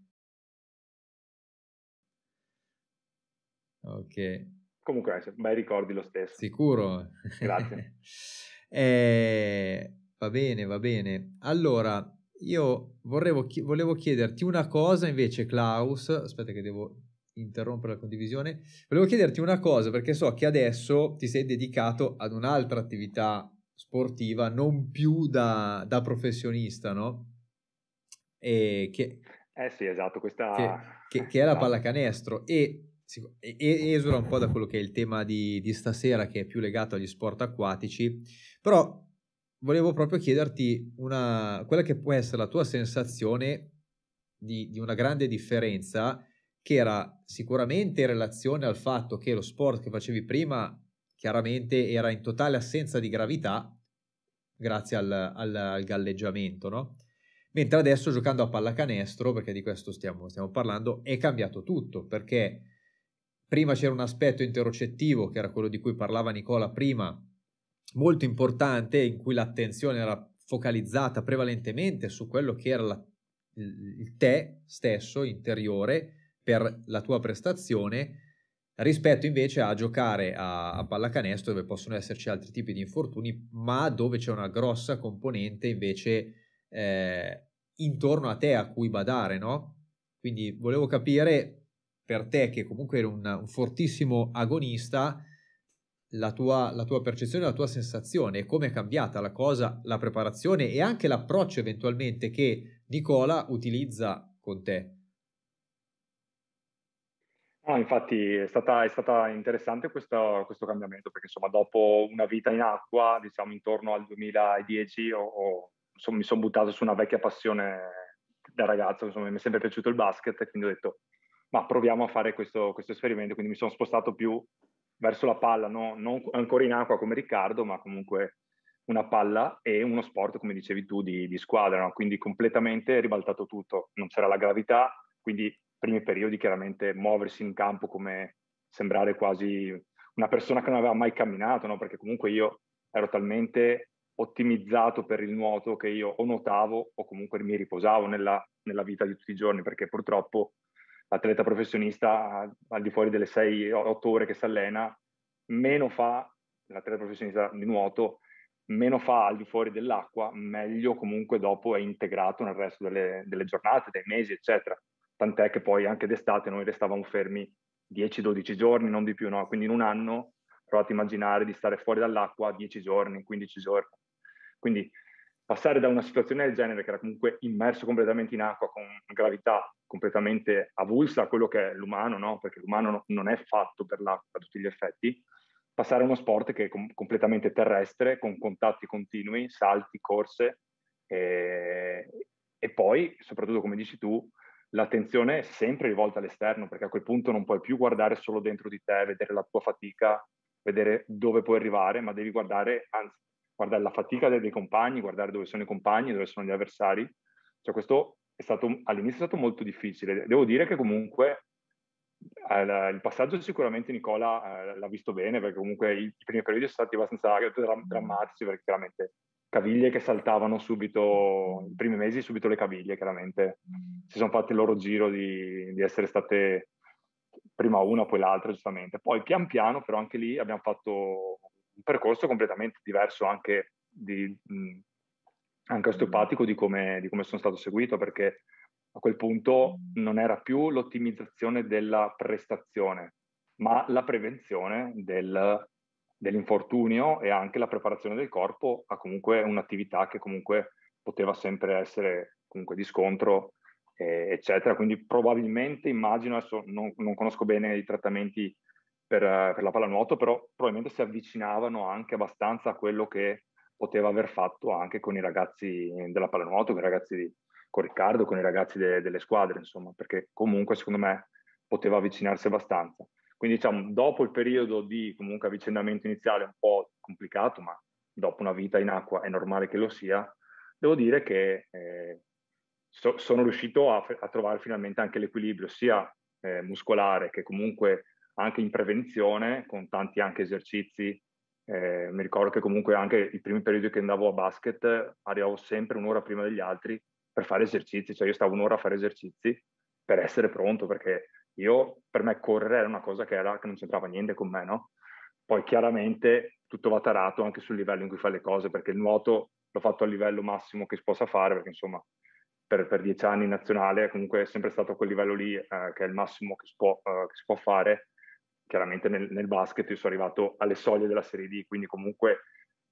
Ok. Comunque, bei ricordi lo stesso. Sicuro. Grazie. eh, va bene, va bene. Allora, io vorrevo, volevo chiederti una cosa invece, Klaus. Aspetta che devo interrompere la condivisione. Volevo chiederti una cosa perché so che adesso ti sei dedicato ad un'altra attività sportiva, non più da, da professionista, no? E che, eh sì, esatto, questa... Che, che, che è la ah. pallacanestro. E esula un po' da quello che è il tema di, di, stasera, che è più legato agli sport acquatici, però volevo proprio chiederti una, quella che può essere la tua sensazione di, di una grande differenza, che era sicuramente in relazione al fatto che lo sport che facevi prima chiaramente era in totale assenza di gravità, grazie al, al, al galleggiamento, no? Mentre adesso giocando a pallacanestro, perché di questo stiamo, stiamo parlando, è cambiato tutto, perché Prima c'era un aspetto interocettivo, che era quello di cui parlava Nicola prima, molto importante, in cui l'attenzione era focalizzata prevalentemente su quello che era la, il te stesso interiore per la tua prestazione, rispetto invece a giocare a, a, pallacanestro dove possono esserci altri tipi di infortuni, ma dove c'è una grossa componente invece eh, intorno a te a cui badare, no? Quindi volevo capire per te che comunque eri un, un fortissimo agonista, la tua, la tua, percezione, la tua sensazione, come è cambiata la cosa, la preparazione e anche l'approccio eventualmente che Nicola utilizza con te. No, infatti è stata, è stata interessante questa, questo cambiamento perché insomma dopo una vita in acqua, diciamo intorno al 2010, ho, ho, insomma, mi sono buttato su una vecchia passione da ragazzo, insomma mi è sempre piaciuto il basket, quindi ho detto ma proviamo a fare questo, questo esperimento, quindi mi sono spostato più verso la palla, no? non ancora in acqua come Riccardo, ma comunque una palla e uno sport, come dicevi tu, di, di squadra, no? quindi completamente ribaltato tutto, non c'era la gravità, quindi primi periodi chiaramente muoversi in campo come sembrare quasi una persona che non aveva mai camminato, no? perché comunque io ero talmente ottimizzato per il nuoto che io o nuotavo o comunque mi riposavo nella, nella vita di tutti i giorni, perché purtroppo l'atleta professionista al di fuori delle 6-8 ore che si allena, meno fa l'atleta professionista di nuoto, meno fa al di fuori dell'acqua, meglio comunque dopo è integrato nel resto delle, delle giornate, dei mesi, eccetera. Tant'è che poi anche d'estate noi restavamo fermi 10-12 giorni, non di più, no? Quindi in un anno provate a immaginare di stare fuori dall'acqua 10 giorni, 15 giorni. Quindi passare da una situazione del genere, che era comunque immerso completamente in acqua, con gravità completamente avulsa a quello che è l'umano, no? perché l'umano non è fatto per l'acqua a tutti gli effetti, passare a uno sport che è com- completamente terrestre, con contatti continui, salti, corse, e, e poi, soprattutto come dici tu, l'attenzione è sempre rivolta all'esterno, perché a quel punto non puoi più guardare solo dentro di te, vedere la tua fatica, vedere dove puoi arrivare, ma devi guardare, anzi, guardare la fatica dei, dei compagni, guardare dove sono i compagni, dove sono gli avversari. Cioè questo è stato, all'inizio è stato molto difficile. Devo dire che comunque eh, il passaggio sicuramente Nicola eh, l'ha visto bene perché comunque i, i primi periodi sono stati abbastanza drammatici perché chiaramente caviglie che saltavano subito, i primi mesi subito le caviglie chiaramente si sono fatti il loro giro di, di essere state prima una poi l'altra giustamente. Poi pian piano però anche lì abbiamo fatto un percorso completamente diverso anche, di, anche mm. osteopatico di come, di come sono stato seguito, perché a quel punto non era più l'ottimizzazione della prestazione, ma la prevenzione del, dell'infortunio e anche la preparazione del corpo a comunque un'attività che comunque poteva sempre essere comunque di scontro, eh, eccetera. Quindi probabilmente, immagino, adesso non, non conosco bene i trattamenti per, eh, per la pallanuoto, però probabilmente si avvicinavano anche abbastanza a quello che poteva aver fatto anche con i ragazzi della pallanuoto, con i ragazzi di, con Riccardo, con i ragazzi de, delle squadre, insomma, perché comunque secondo me poteva avvicinarsi abbastanza. Quindi diciamo, dopo il periodo di comunque avvicinamento iniziale un po' complicato, ma dopo una vita in acqua è normale che lo sia, devo dire che eh, so, sono riuscito a, a, trovare finalmente anche l'equilibrio sia eh, muscolare che comunque anche in prevenzione, con tanti anche esercizi. Eh, mi ricordo che comunque anche i primi periodi che andavo a basket arrivavo sempre un'ora prima degli altri per fare esercizi, cioè io stavo un'ora a fare esercizi per essere pronto, perché io per me correre era una cosa che, era, che non c'entrava niente con me, no? Poi chiaramente tutto va tarato anche sul livello in cui fai le cose, perché il nuoto l'ho fatto al livello massimo che si possa fare, perché insomma per, per dieci anni in nazionale comunque è sempre stato quel livello lì eh, che è il massimo che si può, eh, che si può fare chiaramente nel, nel, basket io sono arrivato alle soglie della Serie D, quindi comunque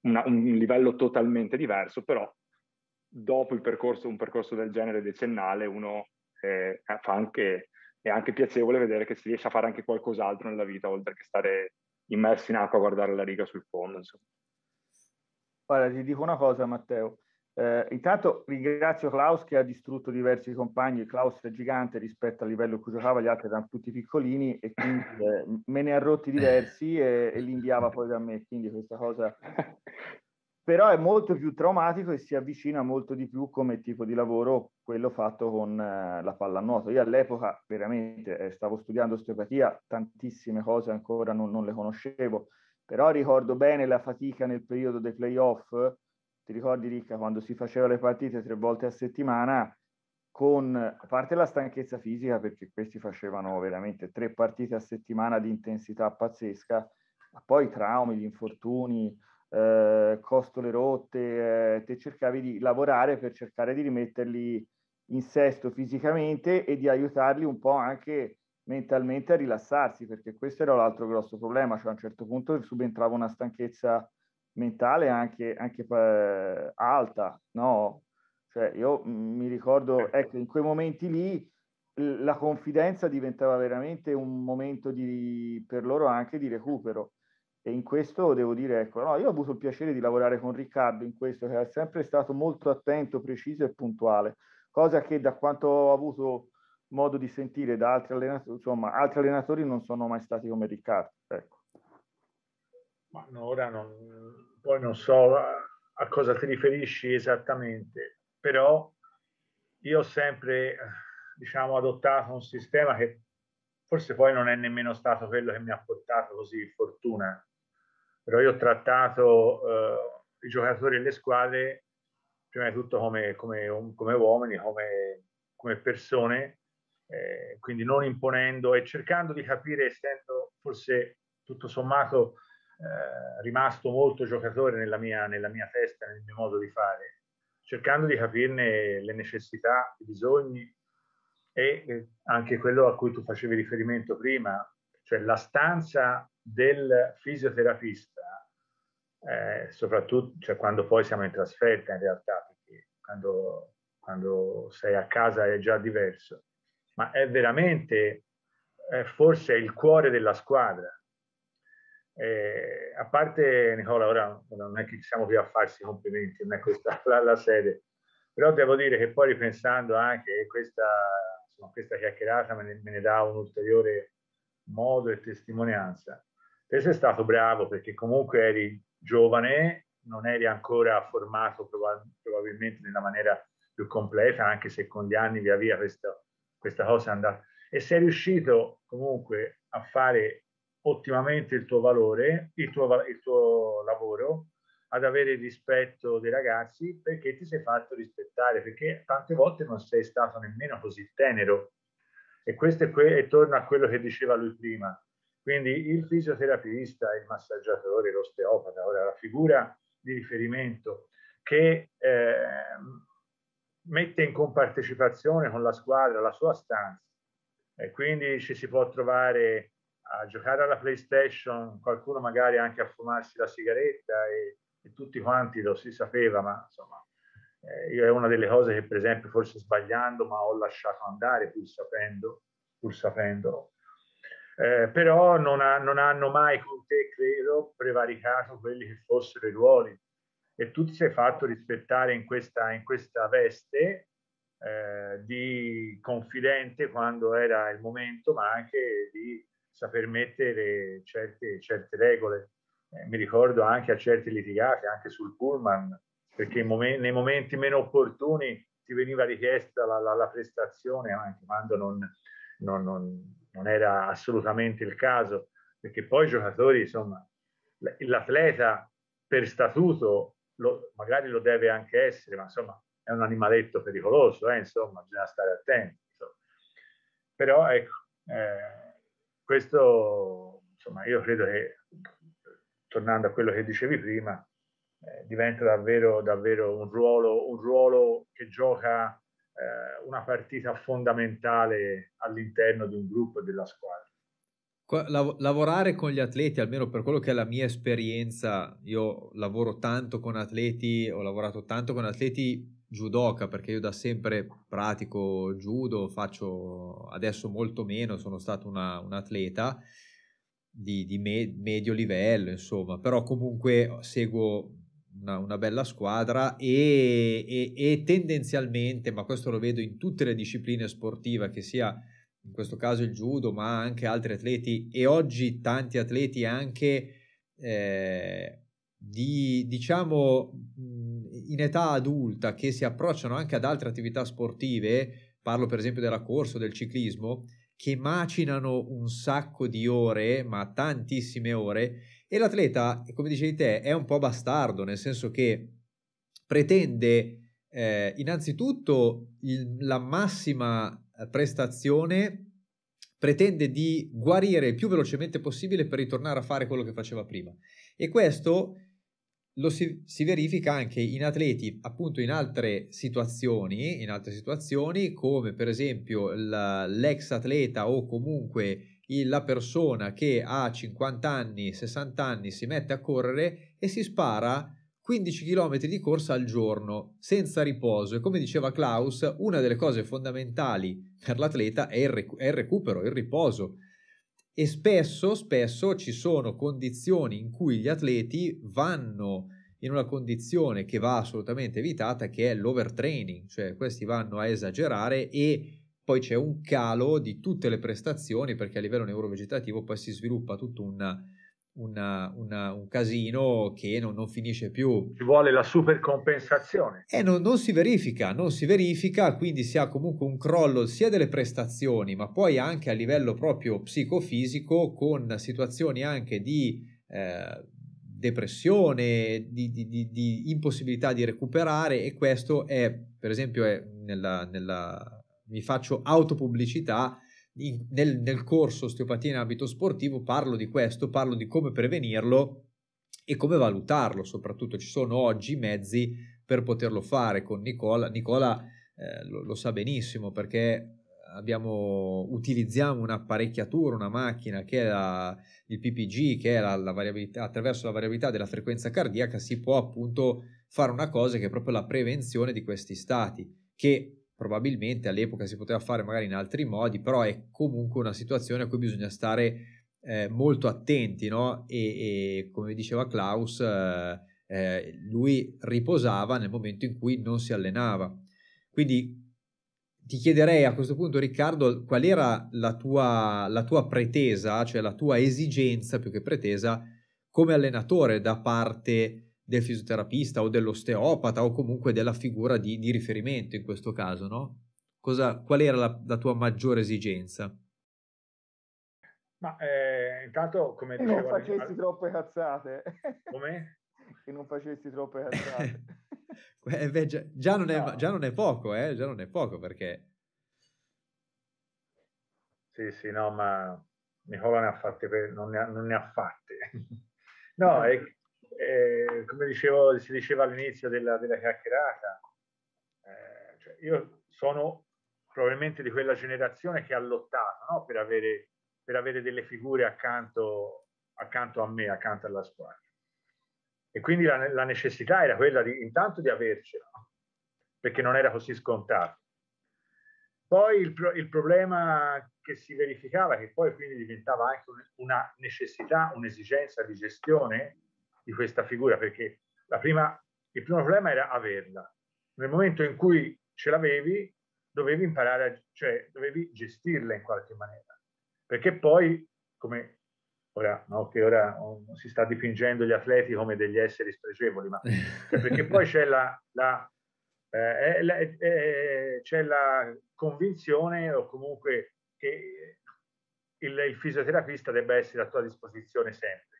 una, un livello totalmente diverso, però dopo percorso, un percorso del genere decennale uno eh, fa anche, è anche piacevole vedere che si riesce a fare anche qualcos'altro nella vita, oltre che stare immersi in acqua a guardare la riga sul fondo. Insomma. Guarda, ti dico una cosa Matteo, eh, intanto ringrazio Klaus che ha distrutto diversi compagni, Klaus è gigante rispetto al livello in cui giocava, gli altri erano tutti piccolini e quindi eh, me ne ha rotti diversi e, e li inviava poi da me, quindi questa cosa però è molto più traumatico e si avvicina molto di più come tipo di lavoro quello fatto con eh, la pallanuoto. Io all'epoca veramente eh, stavo studiando osteopatia, tantissime cose ancora non, non, le conoscevo, però ricordo bene la fatica nel periodo dei playoff ti ricordi Ricca quando si faceva le partite tre volte a settimana con a parte la stanchezza fisica perché questi facevano veramente tre partite a settimana di intensità pazzesca, ma poi traumi, gli infortuni, eh, costole rotte, eh, te cercavi di lavorare per cercare di rimetterli in sesto fisicamente e di aiutarli un po' anche mentalmente a rilassarsi perché questo era l'altro grosso problema, cioè a un certo punto subentrava una stanchezza mentale anche, anche eh, alta, no? Cioè, io mi ricordo, certo. ecco, in quei momenti lì la confidenza diventava veramente un momento di, per loro anche di recupero. E in questo devo dire, ecco, no, io ho avuto il piacere di lavorare con Riccardo in questo, che è sempre stato molto attento, preciso e puntuale, cosa che da quanto ho avuto modo di sentire da altri allenatori, insomma, altri allenatori non sono mai stati come Riccardo. Ecco. Ma ora non, poi non so a cosa ti riferisci esattamente, però io ho sempre diciamo, adottato un sistema che forse poi non è nemmeno stato quello che mi ha portato così fortuna, però io ho trattato eh, i giocatori e le squadre prima di tutto come, come, um, come uomini, come, come persone, eh, quindi non imponendo e cercando di capire, essendo forse tutto sommato eh, rimasto molto giocatore nella mia, nella mia, testa, nel mio modo di fare, cercando di capirne le necessità, i bisogni e eh, anche quello a cui tu facevi riferimento prima, cioè la stanza del fisioterapista, eh, soprattutto cioè, quando poi siamo in trasferta in realtà, perché quando, quando sei a casa è già diverso, ma è veramente eh, è forse il cuore della squadra eh, a parte Nicola, ora non è che ci siamo più a farsi complimenti, non è questa la, la sede, però devo dire che poi ripensando anche questa, insomma, questa chiacchierata me ne, me ne dà un ulteriore modo e testimonianza. Te sei stato bravo perché comunque eri giovane, non eri ancora formato probabilmente nella maniera più completa, anche se con gli anni via via questa, questa cosa è andata. E sei riuscito comunque a fare ottimamente il tuo valore, il tuo, il tuo lavoro, ad avere il rispetto dei ragazzi perché ti sei fatto rispettare, perché tante volte non sei stato nemmeno così tenero. E questo è que- e torna a quello che diceva lui prima. Quindi il fisioterapista, il massaggiatore, l'osteopata, ora la figura di riferimento che eh, mette in compartecipazione con la squadra la sua stanza e quindi ci si può trovare a giocare alla PlayStation, qualcuno magari anche a fumarsi la sigaretta e, e tutti quanti lo si sapeva, ma insomma eh, io è una delle cose che per esempio forse sbagliando ma ho lasciato andare pur sapendo, pur sapendo. Eh, però non, ha, non, hanno mai con te, credo, prevaricato quelli che fossero i ruoli e tu ti sei fatto rispettare in questa, in questa veste eh, di confidente quando era il momento, ma anche di saper mettere certe, certe regole. Eh, mi ricordo anche a certe litigate, anche sul pullman, perché momen nei momenti meno opportuni ti veniva richiesta la, la, la prestazione, anche quando non, non, non, non, era assolutamente il caso, perché poi i giocatori, insomma, l'atleta per statuto lo, magari lo deve anche essere, ma insomma è un animaletto pericoloso, eh, insomma, bisogna stare attenti. Però ecco, eh, questo, insomma, io credo che, tornando a quello che dicevi prima, eh, diventa davvero, davvero un, ruolo, un ruolo che gioca eh, una partita fondamentale all'interno di un gruppo e della squadra. Lavorare con gli atleti, almeno per quello che è la mia esperienza, io lavoro tanto con atleti, ho lavorato tanto con atleti judoka perché io da sempre pratico judo, faccio adesso molto meno, sono stato una, un atleta di, di me, medio livello, insomma, però comunque seguo una, una bella squadra e, e, e, tendenzialmente, ma questo lo vedo in tutte le discipline sportive, che sia in questo caso il judo, ma anche altri atleti e oggi tanti atleti anche eh, di, diciamo, in età adulta che si approcciano anche ad altre attività sportive, parlo per esempio della corsa o del ciclismo, che macinano un sacco di ore, ma tantissime ore, e l'atleta, come dicevi te, è un po' bastardo, nel senso che pretende eh, innanzitutto il, la massima eh, prestazione pretende di guarire il più velocemente possibile per ritornare a fare quello che faceva prima. E questo lo si, si, verifica anche in atleti appunto in altre situazioni, in altre situazioni come per esempio la, l'ex atleta o comunque il, la persona che ha 50 anni, 60 anni si mette a correre e si spara 15 km di corsa al giorno senza riposo e come diceva Klaus una delle cose fondamentali per l'atleta è il, è il recupero, il riposo e spesso, spesso ci sono condizioni in cui gli atleti vanno in una condizione che va assolutamente evitata, che è l'overtraining, cioè questi vanno a esagerare e poi c'è un calo di tutte le prestazioni perché a livello neurovegetativo poi si sviluppa tutta una una, una, un casino che non, non, finisce più. Ci vuole la supercompensazione. E non, non, si verifica, non si verifica, quindi si ha comunque un crollo sia delle prestazioni, ma poi anche a livello proprio psicofisico, con situazioni anche di eh, depressione, di, di, di, di, impossibilità di recuperare e questo è, per esempio, è nella, nella, mi faccio autopubblicità nel, nel corso osteopatia in abito sportivo parlo di questo, parlo di come prevenirlo e come valutarlo, soprattutto ci sono oggi mezzi per poterlo fare con Nicola. Nicola eh, lo, lo, sa benissimo perché abbiamo, utilizziamo un'apparecchiatura, una macchina che è la, il PPG, che è la, la variabilità, attraverso la variabilità della frequenza cardiaca si può appunto fare una cosa che è proprio la prevenzione di questi stati, che probabilmente all'epoca si poteva fare magari in altri modi, però è comunque una situazione a cui bisogna stare eh, molto attenti, no? E, e come diceva Klaus, eh, eh, lui riposava nel momento in cui non si allenava. Quindi ti chiederei a questo punto, Riccardo, qual era la tua, la tua pretesa, cioè la tua esigenza più che pretesa come allenatore da parte del fisioterapista o dell'osteopata o comunque della figura di, di riferimento in questo caso, no? Cosa, qual era la, la, tua maggiore esigenza? Ma eh, intanto, come dicevo... Non facessi troppe cazzate. Come? che non facessi troppe cazzate. eh, beh, già, già, non è, no. già, non è, poco, eh? Già non è poco perché... Sì, sì, no, ma Nicola ne ha fatte, per... non, ne ha, non ne ha fatte. no, è eh, come dicevo, si diceva all'inizio della, della chiacchierata, eh, cioè io sono probabilmente di quella generazione che ha lottato no? per, avere, per, avere, delle figure accanto, accanto, a me, accanto alla squadra. E quindi la, la necessità era quella di, intanto di avercela, perché non era così scontato. Poi il, pro, il, problema che si verificava, che poi quindi diventava anche una necessità, un'esigenza di gestione, di questa figura, perché prima, il primo problema era averla. Nel momento in cui ce l'avevi, dovevi imparare, a, cioè dovevi gestirla in qualche maniera, perché poi, come ora, no, che ora si sta dipingendo gli atleti come degli esseri spregevoli, ma perché poi c'è la, la, eh, la, eh, c'è la convinzione o comunque che il, il fisioterapista debba essere a tua disposizione sempre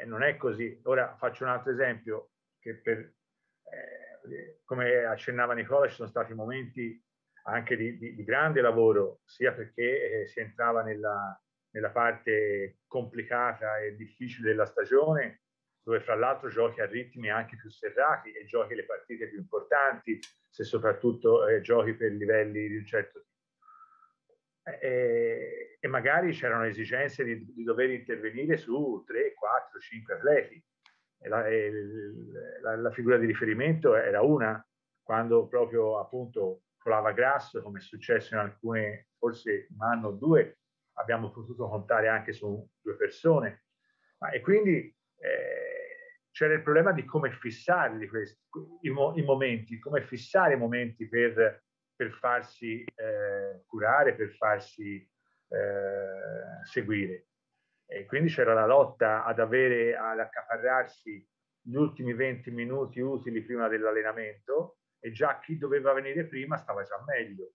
eh, non è così. Ora faccio un altro esempio, che per, eh, come accennava Nicola ci sono stati momenti anche di, di, di grande lavoro, sia perché eh, si entrava nella, nella, parte complicata e difficile della stagione, dove fra l'altro giochi a ritmi anche più serrati e giochi le partite più importanti, se soprattutto eh, giochi per livelli di un certo tipo e, eh, e magari c'erano esigenze di, di, dover intervenire su 3, 4, 5 atleti. La, la, la, figura di riferimento era una, quando proprio appunto colava grasso, come è successo in alcune, forse un anno o due, abbiamo potuto contare anche su due persone. Ma, e quindi eh, c'era il problema di come fissare questi, i, i momenti, come fissare i momenti per per farsi eh, curare, per farsi eh, seguire. E quindi c'era la lotta ad avere, ad accaparrarsi gli ultimi 20 minuti utili prima dell'allenamento e già chi doveva venire prima stava già meglio,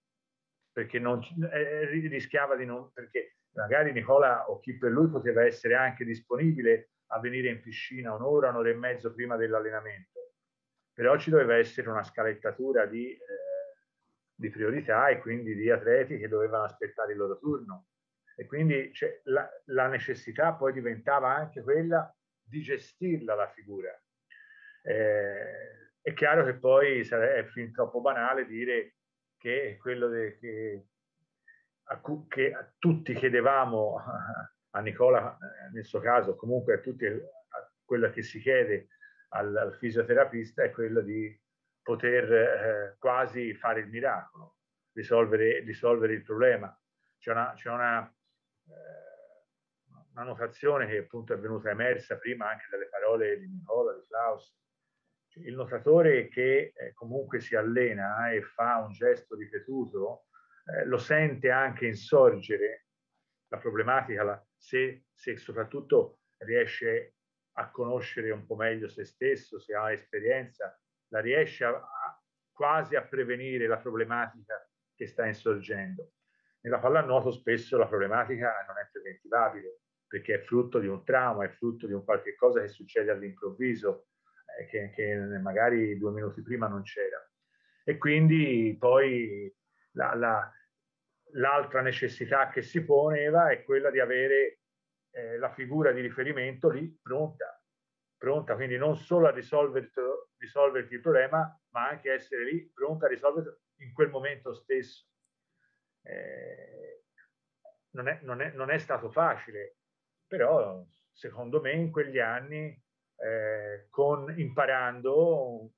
perché non, eh, rischiava di non... perché magari Nicola o chi per lui poteva essere anche disponibile a venire in piscina un'ora, un'ora e mezzo prima dell'allenamento, però ci doveva essere una scalettatura di... Eh, di priorità e quindi di atleti che dovevano aspettare il loro turno. E quindi cioè, la, la, necessità poi diventava anche quella di gestirla la figura. Eh, è chiaro che poi è fin troppo banale dire che quello de, che, a, che a tutti chiedevamo a Nicola, nel suo caso, comunque a tutti, a quello che si chiede al, al fisioterapista è quello di poter eh, quasi fare il miracolo, risolvere, risolvere il problema. C'è una, una, eh, una, notazione che appunto è venuta emersa prima anche dalle parole di Nicola, di Klaus. Cioè, il notatore che eh, comunque si allena eh, e fa un gesto ripetuto eh, lo sente anche insorgere la problematica la, se, se soprattutto riesce a conoscere un po' meglio se stesso, se ha esperienza la riesce a, a, quasi a prevenire la problematica che sta insorgendo. Nella pallanuoto spesso la problematica non è preventivabile perché è frutto di un trauma, è frutto di un qualche cosa che succede all'improvviso, eh, che, che magari due minuti prima non c'era. E quindi poi la, la, l'altra necessità che si poneva è quella di avere eh, la figura di riferimento lì pronta, pronta quindi non solo a risolverti, il problema, ma anche a essere lì pronta a risolverlo in quel momento stesso. Eh, non, è, non, è, non, è, stato facile, però secondo me in quegli anni, eh, con, imparando,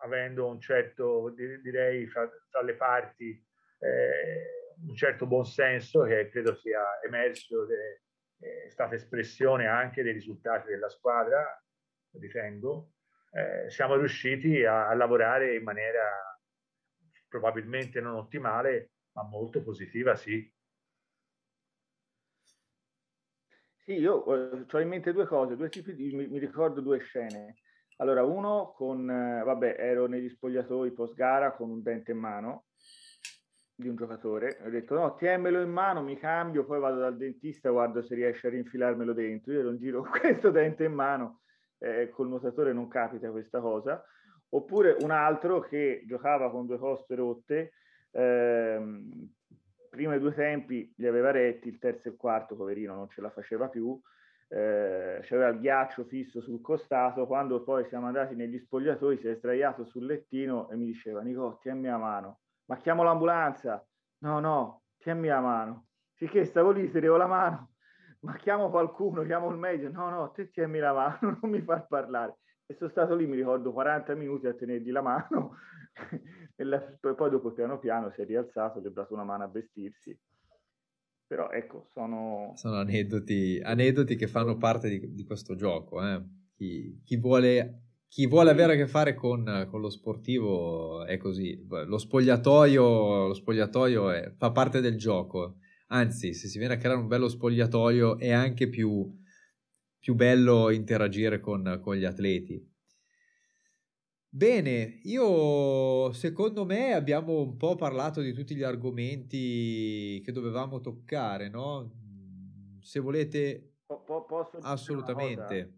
avendo un certo, direi, fra, fra le parti, eh, un certo buonsenso che credo sia emerso de, eh, è stata espressione anche dei risultati della squadra, ritengo, eh, siamo riusciti a, a, lavorare in maniera probabilmente non ottimale, ma molto positiva, sì. Sì, io eh, ho in mente due cose, due tipi di, mi, mi ricordo due scene. Allora, uno con, eh, vabbè, ero negli spogliatoi post gara con un dente in mano, di un giocatore. Ho detto no, tienmelo in mano, mi cambio, poi vado dal dentista, guardo se riesce a rinfilarmelo dentro. Io non giro questo dente in mano, eh, col nuotatore non capita questa cosa. Oppure un altro che giocava con due coste rotte, ehm, prima i due tempi li aveva retti, il terzo e il quarto, poverino, non ce la faceva più. Eh, c'era il ghiaccio fisso sul costato. Quando poi siamo andati negli spogliatoi, si è sdraiato sul lettino e mi diceva: Nicotti, è mia mano ma chiamo l'ambulanza. No, no, tienimi la mano. Finché stavo lì, ti devo la mano, ma chiamo qualcuno, chiamo il medico. No, no, te tienimi la mano, non mi far parlare. E sono stato lì, mi ricordo, 40 minuti a tenergli la mano. e la, poi dopo piano piano si è rialzato, gli ho dato una mano a vestirsi. Però ecco, sono... Sono aneddoti, aneddoti che fanno parte di, di questo gioco. Eh. Chi, chi vuole chi vuole avere a mm. che fare con, con lo sportivo è così. Lo spogliatoio, lo spogliatoio è, fa parte del gioco. Anzi, se si viene a creare un bello spogliatoio è anche più, più bello interagire con, con gli atleti. Bene, io secondo me abbiamo un po' parlato di tutti gli argomenti che dovevamo toccare, no? Se volete... Po- posso assolutamente.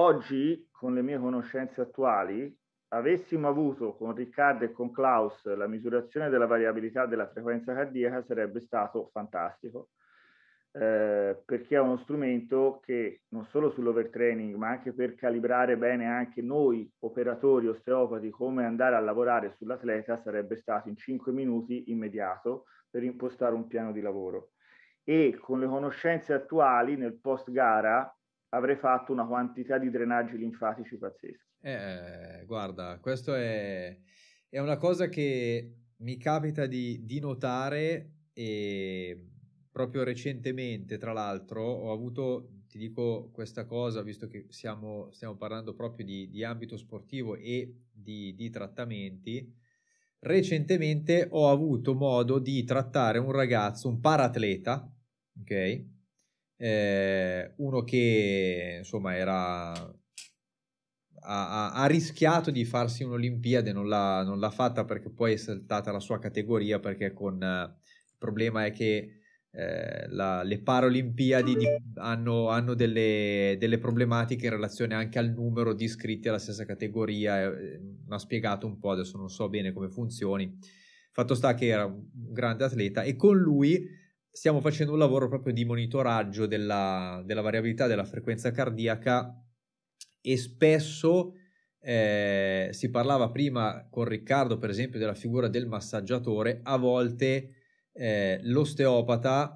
Oggi, con le mie conoscenze attuali, avessimo avuto con Riccardo e con Klaus la misurazione della variabilità della frequenza cardiaca sarebbe stato fantastico, eh, perché è uno strumento che non solo sull'overtraining, ma anche per calibrare bene anche noi operatori osteopati come andare a lavorare sull'atleta sarebbe stato in 5 minuti immediato per impostare un piano di lavoro. E con le conoscenze attuali nel post gara avrei fatto una quantità di drenaggi linfatici pazzeschi. Eh, guarda, questo è, è, una cosa che mi capita di, di notare e proprio recentemente, tra l'altro, ho avuto ti dico questa cosa, visto che siamo, stiamo parlando proprio di, di ambito sportivo e di, di, trattamenti, recentemente ho avuto modo di trattare un ragazzo, un paratleta, ok? eh, uno che insomma era ha, ha, rischiato di farsi un'Olimpiade, non l'ha, non l'ha, fatta perché poi è saltata la sua categoria perché con eh, il problema è che eh, la, le Paralimpiadi di, hanno, hanno delle, delle, problematiche in relazione anche al numero di iscritti alla stessa categoria, eh, mi ha spiegato un po', adesso non so bene come funzioni. Fatto sta che era un grande atleta e con lui stiamo facendo un lavoro proprio di monitoraggio della, della variabilità della frequenza cardiaca e spesso eh, si parlava prima con Riccardo per esempio della figura del massaggiatore, a volte eh, l'osteopata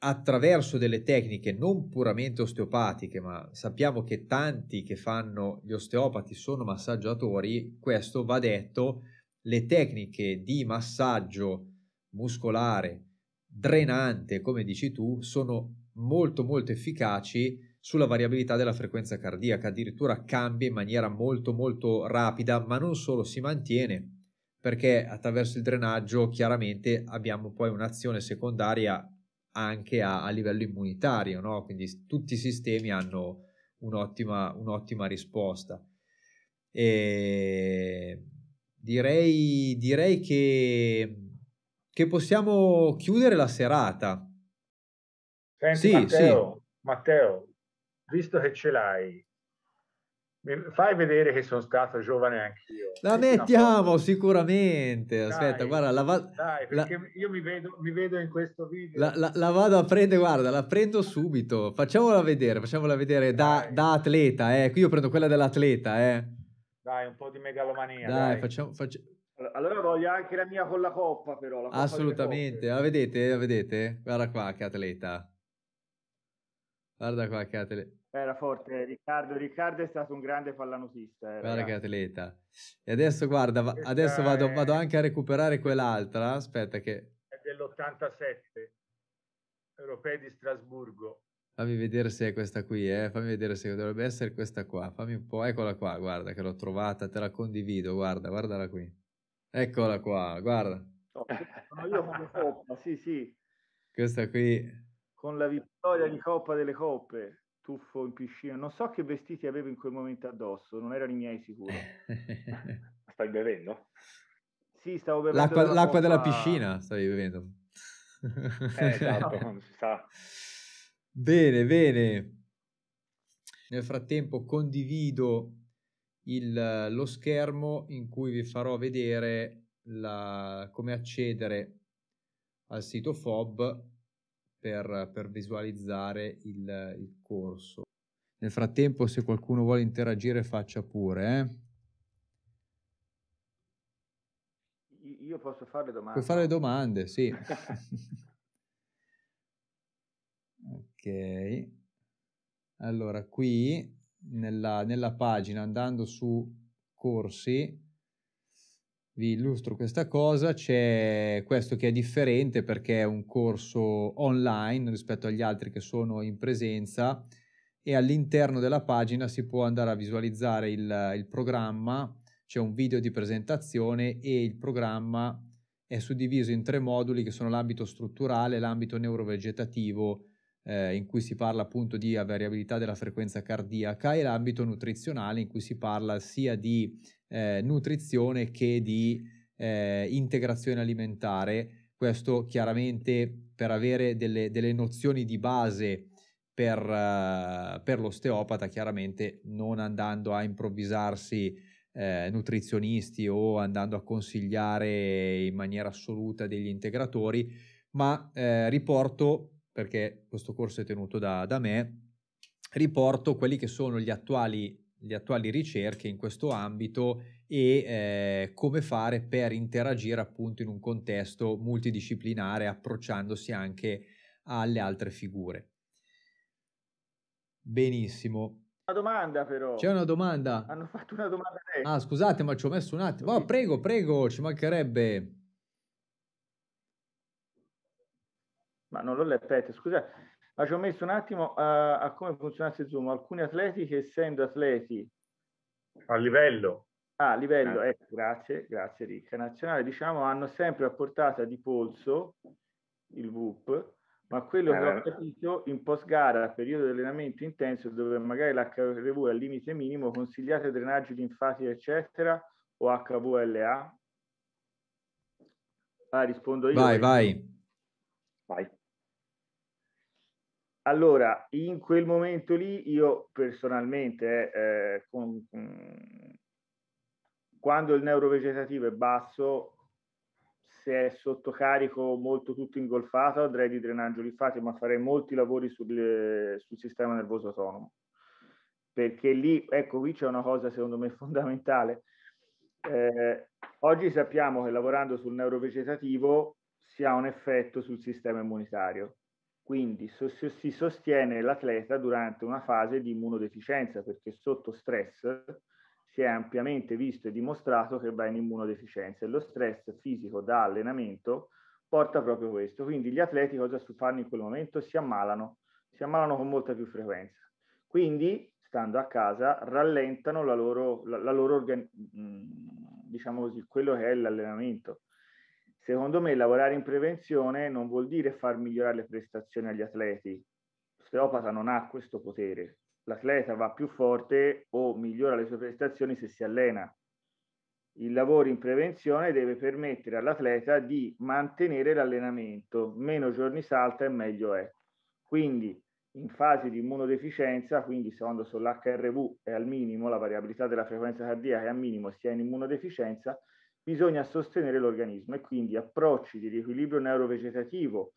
attraverso delle tecniche non puramente osteopatiche, ma sappiamo che tanti che fanno gli osteopati sono massaggiatori, questo va detto, le tecniche di massaggio muscolare drenante, come dici tu, sono molto molto efficaci sulla variabilità della frequenza cardiaca, addirittura cambia in maniera molto molto rapida, ma non solo si mantiene, perché attraverso il drenaggio chiaramente abbiamo poi un'azione secondaria anche a, a livello immunitario, no? quindi tutti i sistemi hanno un'ottima, un'ottima risposta. E ehm, direi, direi che che possiamo chiudere la serata. Senti, sì, Matteo, sì. Matteo, visto che ce l'hai, fai vedere che sono stato giovane anch'io. La mettiamo sicuramente. Aspetta, dai, guarda, la va... dai, perché la... io mi vedo, mi vedo, in questo video. La, la, la, vado a prendere, guarda, la prendo subito. Facciamola vedere, facciamola vedere da, da, atleta, eh. Qui io prendo quella dell'atleta, eh. Dai, un po' di megalomania. Dai, dai. facciamo... facciamo allora voglio anche la mia con la coppa, però. La coppa Assolutamente, la ah, vedete? La ah, vedete? Guarda qua che atleta. Guarda qua che atleta. Era forte Riccardo, Riccardo è stato un grande pallanotista. Eh, guarda ragazzi. che atleta. E adesso guarda, va, adesso vado, è... vado, anche a recuperare quell'altra, aspetta che... È dell'87, Europei di Strasburgo. Fammi vedere se è questa qui, eh. fammi vedere se dovrebbe essere questa qua, fammi un po', eccola qua, guarda che l'ho trovata, te la condivido, guarda, guardala qui. Eccola qua, guarda. No, eh. io come coppa, sì, sì. Questa qui. Con la vittoria di Coppa delle Coppe, tuffo in piscina. Non so che vestiti avevo in quel momento addosso, non erano i miei sicuro. Stai bevendo? Sì, stavo bevendo. L'acqua, della, l'acqua della piscina stavi bevendo. Eh, esatto, non si sa. Bene, bene. Nel frattempo condivido il, lo schermo in cui vi farò vedere la, come accedere al sito FOB per, per visualizzare il, il, corso. Nel frattempo, se qualcuno vuole interagire, faccia pure. Eh. Io posso fare le domande? Puoi fare le domande, sì. ok. Allora, qui nella, nella pagina andando su corsi vi illustro questa cosa, c'è questo che è differente perché è un corso online rispetto agli altri che sono in presenza e all'interno della pagina si può andare a visualizzare il, il programma, c'è un video di presentazione e il programma è suddiviso in tre moduli che sono l'ambito strutturale, l'ambito neurovegetativo eh, in cui si parla appunto di variabilità della frequenza cardiaca e l'ambito nutrizionale in cui si parla sia di eh, nutrizione che di eh, integrazione alimentare. Questo chiaramente per avere delle, delle nozioni di base per, uh, per, l'osteopata, chiaramente non andando a improvvisarsi eh, nutrizionisti o andando a consigliare in maniera assoluta degli integratori, ma eh, riporto perché questo corso è tenuto da, da me, riporto quelli che sono gli attuali, gli attuali ricerche in questo ambito e eh, come fare per interagire appunto in un contesto multidisciplinare approcciandosi anche alle altre figure. Benissimo. Una domanda però. C'è una domanda. Hanno fatto una domanda a te. Ah, scusate, ma ci ho messo un attimo. Oh, prego, prego, ci mancherebbe. ma non l'ho letto, scusa, ma ci ho messo un attimo a, a come funzionasse Zoom. Alcuni atleti che essendo atleti... A livello. ah, livello, eh, ecco, grazie, grazie Ricca. Nazionale, diciamo, hanno sempre a portata di polso il VUP, ma quello eh, che ho eh. capito in post gara, periodo di allenamento intenso, dove magari l'HRV è al limite minimo, consigliate drenaggi linfatici, eccetera, o HVLA? Ah, rispondo io. Vai, vai. Vai. Allora, in quel momento lì io personalmente, eh, eh con, quando il neurovegetativo è basso, se è sotto carico molto tutto ingolfato, andrei di drenaggio linfatico, ma farei molti lavori sul, sul sistema nervoso autonomo. Perché lì, ecco, qui c'è una cosa secondo me fondamentale. Eh, oggi sappiamo che lavorando sul neurovegetativo si ha un effetto sul sistema immunitario quindi si sostiene l'atleta durante una fase di immunodeficienza perché sotto stress si è ampiamente visto e dimostrato che va in immunodeficienza e lo stress fisico da allenamento porta proprio questo. Quindi gli atleti cosa fanno in quel momento? Si ammalano, si ammalano con molta più frequenza. Quindi, stando a casa, rallentano la loro, la, la loro organ- mm, diciamo così, quello che è l'allenamento Secondo me lavorare in prevenzione non vuol dire far migliorare le prestazioni agli atleti. L'osteopata non ha questo potere. L'atleta va più forte o migliora le sue prestazioni se si allena. Il lavoro in prevenzione deve permettere all'atleta di mantenere l'allenamento. Meno giorni salta e meglio è. Quindi in fase di immunodeficienza, quindi quando sull'HRV è al minimo, la variabilità della frequenza cardiaca è al minimo, si è in immunodeficienza, bisogna sostenere l'organismo e quindi approcci di riequilibrio neurovegetativo,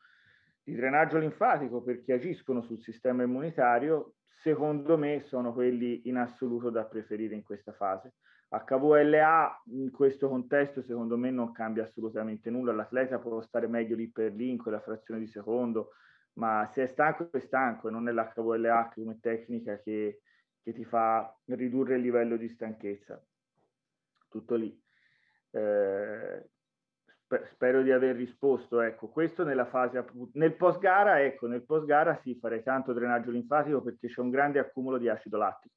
di drenaggio linfatico perché agiscono sul sistema immunitario, secondo me sono quelli in assoluto da preferire in questa fase. HVLA in questo contesto secondo me non cambia assolutamente nulla, l'atleta può stare meglio lì per lì in quella frazione di secondo, ma se è stanco è stanco e non è l'HVLA come tecnica che, che ti fa ridurre il livello di stanchezza. Tutto lì. Eh, spero di aver risposto. Ecco, questo nella fase, nel post gara, ecco, nel post gara sì, farei tanto drenaggio linfatico perché c'è un grande accumulo di acido lattico.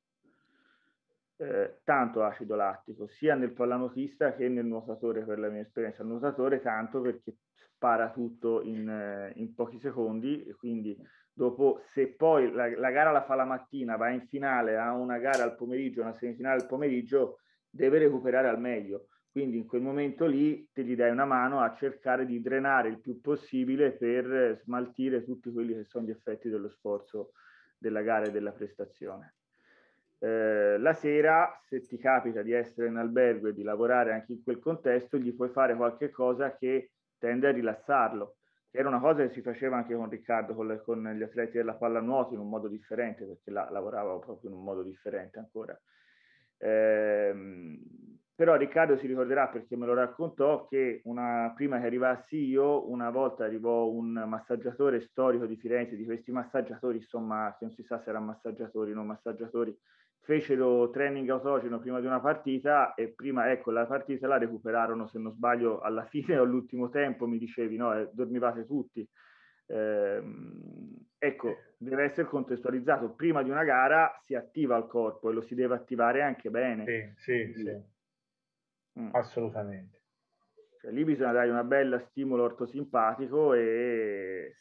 Eh, tanto acido lattico, sia nel pallanotista che nel nuotatore per la mia esperienza. Il nuotatore tanto perché spara tutto in, eh, in pochi secondi e quindi dopo se poi la, la, gara la fa la mattina, va in finale, ha una gara al pomeriggio, una semifinale al pomeriggio, deve recuperare al meglio. Quindi in quel momento lì te gli dai una mano a cercare di drenare il più possibile per eh, smaltire tutti quelli che sono gli effetti dello sforzo della gara e della prestazione. Eh, la sera, se ti capita di essere in albergo e di lavorare anche in quel contesto, gli puoi fare qualche cosa che tende a rilassarlo. che Era una cosa che si faceva anche con Riccardo, con, le, con gli atleti della pallanuoto in un modo differente, perché la, lavoravo proprio in un modo differente ancora. Eh, però Riccardo si ricorderà perché me lo raccontò che una, prima che arrivassi io una volta arrivò un massaggiatore storico di Firenze, di questi massaggiatori insomma che non si sa se erano massaggiatori o non massaggiatori, fecero training autogeno prima di una partita e prima ecco la partita la recuperarono se non sbaglio alla fine o all'ultimo tempo mi dicevi no, eh, dormivate tutti. Eh, ecco, deve essere contestualizzato. Prima di una gara si attiva il corpo e lo si deve attivare anche bene. Sì, sì, sì. Mm. Assolutamente. Cioè, lì bisogna dare una bella stimolo ortosimpatico e,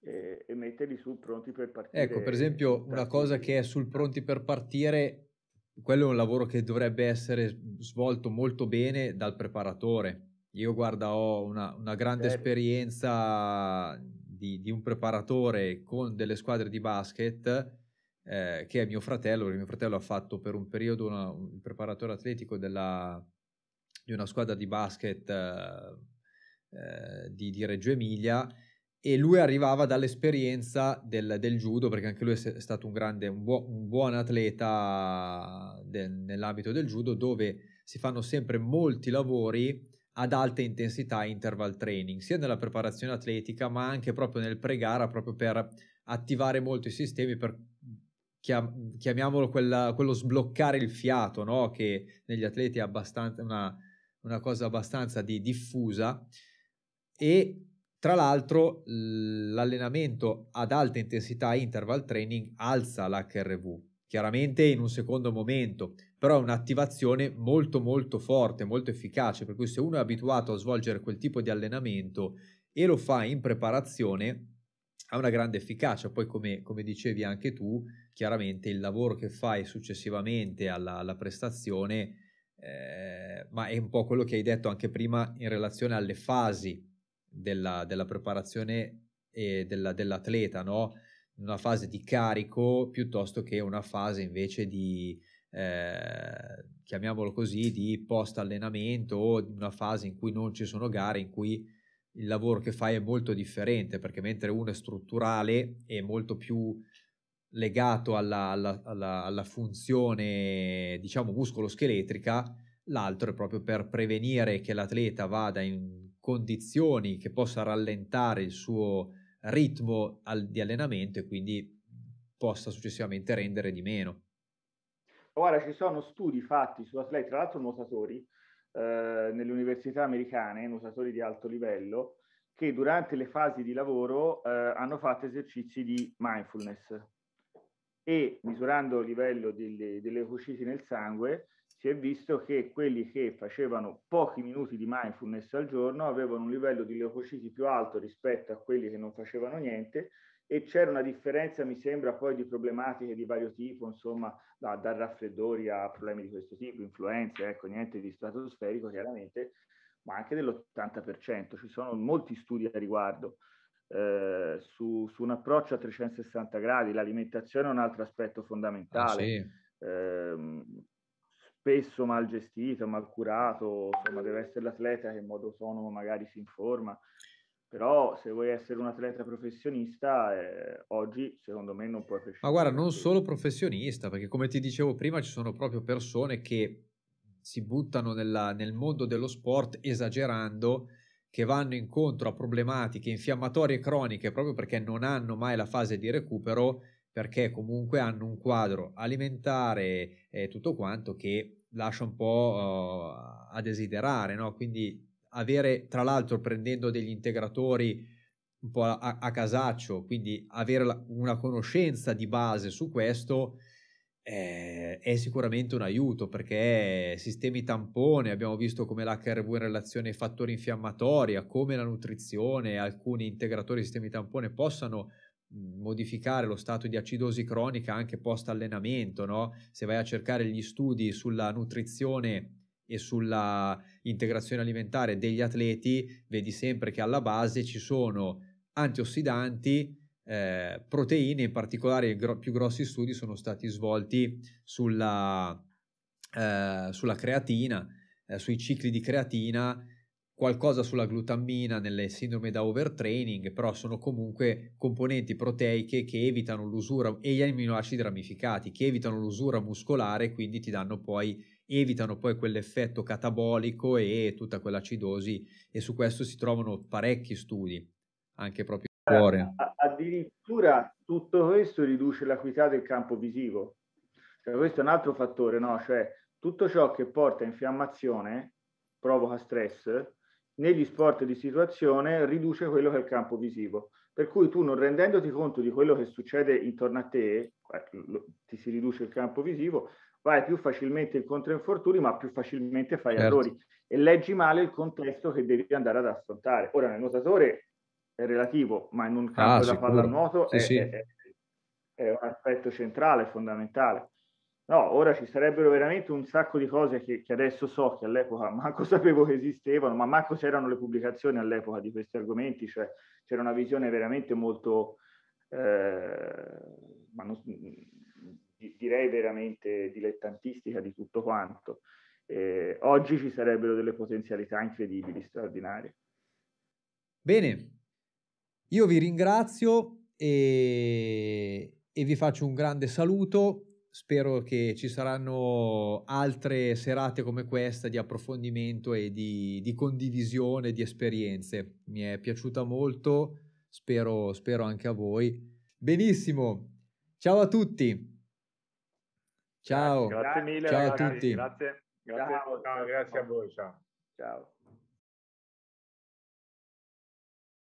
e, e, metterli su pronti per partire. Ecco, per esempio, una cosa che è sul pronti per partire, quello è un lavoro che dovrebbe essere svolto molto bene dal preparatore. Io guarda, ho una, una grande certo. esperienza di, di, un preparatore con delle squadre di basket eh, che è mio fratello, perché mio fratello ha fatto per un periodo una, un preparatore atletico della, di una squadra di basket eh, eh, di, di, Reggio Emilia e lui arrivava dall'esperienza del, del judo perché anche lui è stato un grande, un, buo, un buon atleta del, nell'ambito del judo dove si fanno sempre molti lavori ad alta intensità interval training, sia nella preparazione atletica ma anche proprio nel pre-gara, proprio per attivare molto i sistemi, per chiamiamolo quella, quello sbloccare il fiato, no? che negli atleti è abbastanza una, una cosa abbastanza di diffusa e tra l'altro l'allenamento ad alta intensità interval training alza l'HRV, chiaramente in un secondo momento, però è un'attivazione molto molto forte, molto efficace, per cui se uno è abituato a svolgere quel tipo di allenamento e lo fa in preparazione, ha una grande efficacia. Poi, come, come, dicevi anche tu, chiaramente il lavoro che fai successivamente alla, alla prestazione eh, ma è un po' quello che hai detto anche prima in relazione alle fasi della, della preparazione e della, dell'atleta, no? una fase di carico piuttosto che una fase invece di, eh, chiamiamolo così, di post allenamento o una fase in cui non ci sono gare, in cui il lavoro che fai è molto differente, perché mentre uno è strutturale è molto più legato alla, alla, alla, alla funzione, diciamo, muscoloscheletrica, l'altro è proprio per prevenire che l'atleta vada in condizioni che possa rallentare il suo ritmo al, di allenamento e quindi possa successivamente rendere di meno. Ora ci sono studi fatti su atleti, tra l'altro nuotatori, eh, nelle università americane, nuotatori di alto livello, che durante le fasi di lavoro eh, hanno fatto esercizi di mindfulness, e misurando il livello delle, delle leucociti nel sangue si è visto che quelli che facevano pochi minuti di mindfulness al giorno avevano un livello di leucociti più alto rispetto a quelli che non facevano niente e c'era una differenza, mi sembra, poi di problematiche di vario tipo, insomma, da, da raffreddori a problemi di questo tipo, influenze, ecco, niente di stratosferico chiaramente, ma anche dell'80%. Ci sono molti studi a riguardo. Eh, su, su, un approccio a 360 gradi. L'alimentazione è un altro aspetto ah, fondamentale. Ah, sì. eh, spesso mal gestito, mal curato, insomma deve essere l'atleta che in modo autonomo magari si informa. Però se vuoi essere un atleta professionista, eh, oggi secondo me non puoi prescindere. Ma guarda, non solo professionista, perché come ti dicevo prima ci sono proprio persone che si buttano nella, nel mondo dello sport esagerando che vanno incontro a problematiche infiammatorie croniche proprio perché non hanno mai la fase di recupero, perché comunque hanno un quadro alimentare e tutto quanto che lascia un po' eh, a desiderare, no? Quindi avere, tra l'altro prendendo degli integratori un po' a, a casaccio, quindi avere la, una conoscenza di base su questo eh, è sicuramente un aiuto perché sistemi tampone, abbiamo visto come l'HRV in relazione ai fattori infiammatori, come la nutrizione, alcuni integratori di sistemi tampone possano modificare lo stato di acidosi cronica anche post allenamento, no? Se vai a cercare gli studi sulla nutrizione e sulla integrazione alimentare degli atleti, vedi sempre che alla base ci sono antiossidanti eh, proteine, in particolare i gro- più grossi studi sono stati svolti sulla, eh, sulla creatina, eh, sui cicli di creatina, qualcosa sulla glutammina nelle sindrome da overtraining, però sono comunque componenti proteiche che evitano l'usura e gli aminoacidi ramificati che evitano l'usura muscolare, quindi ti danno poi evitano poi quell'effetto catabolico e tutta quell'acidosi e su questo si trovano parecchi studi anche proprio cuore. Addirittura tutto questo riduce l'acuità del campo visivo. Cioè, questo è un altro fattore, no? Cioè, tutto ciò che porta a infiammazione, provoca stress, negli sport di situazione riduce quello che è il campo visivo. Per cui tu non rendendoti conto di quello che succede intorno a te, ti si riduce il campo visivo, vai più facilmente incontro infortuni, ma più facilmente fai certo. errori e leggi male il contesto che devi andare ad affrontare. Ora nel nuotatore è relativo, ma in un ah, campo ah, da pallanuoto sì, è, sì. È, è, un aspetto centrale, fondamentale. No, ora ci sarebbero veramente un sacco di cose che, che, adesso so, che all'epoca manco sapevo che esistevano, ma manco c'erano le pubblicazioni all'epoca di questi argomenti, cioè c'era una visione veramente molto, eh, ma non, direi veramente dilettantistica di tutto quanto. Eh, oggi ci sarebbero delle potenzialità incredibili, straordinarie. Bene, io vi ringrazio e, e vi faccio un grande saluto. Spero che ci saranno altre serate come questa di approfondimento e di, di condivisione di esperienze. Mi è piaciuta molto, spero, spero anche a voi. Benissimo, ciao a tutti. Ciao. Grazie mille. Ciao a tutti. Grazie. grazie. Ciao, ciao, grazie a voi. Ciao. Ciao.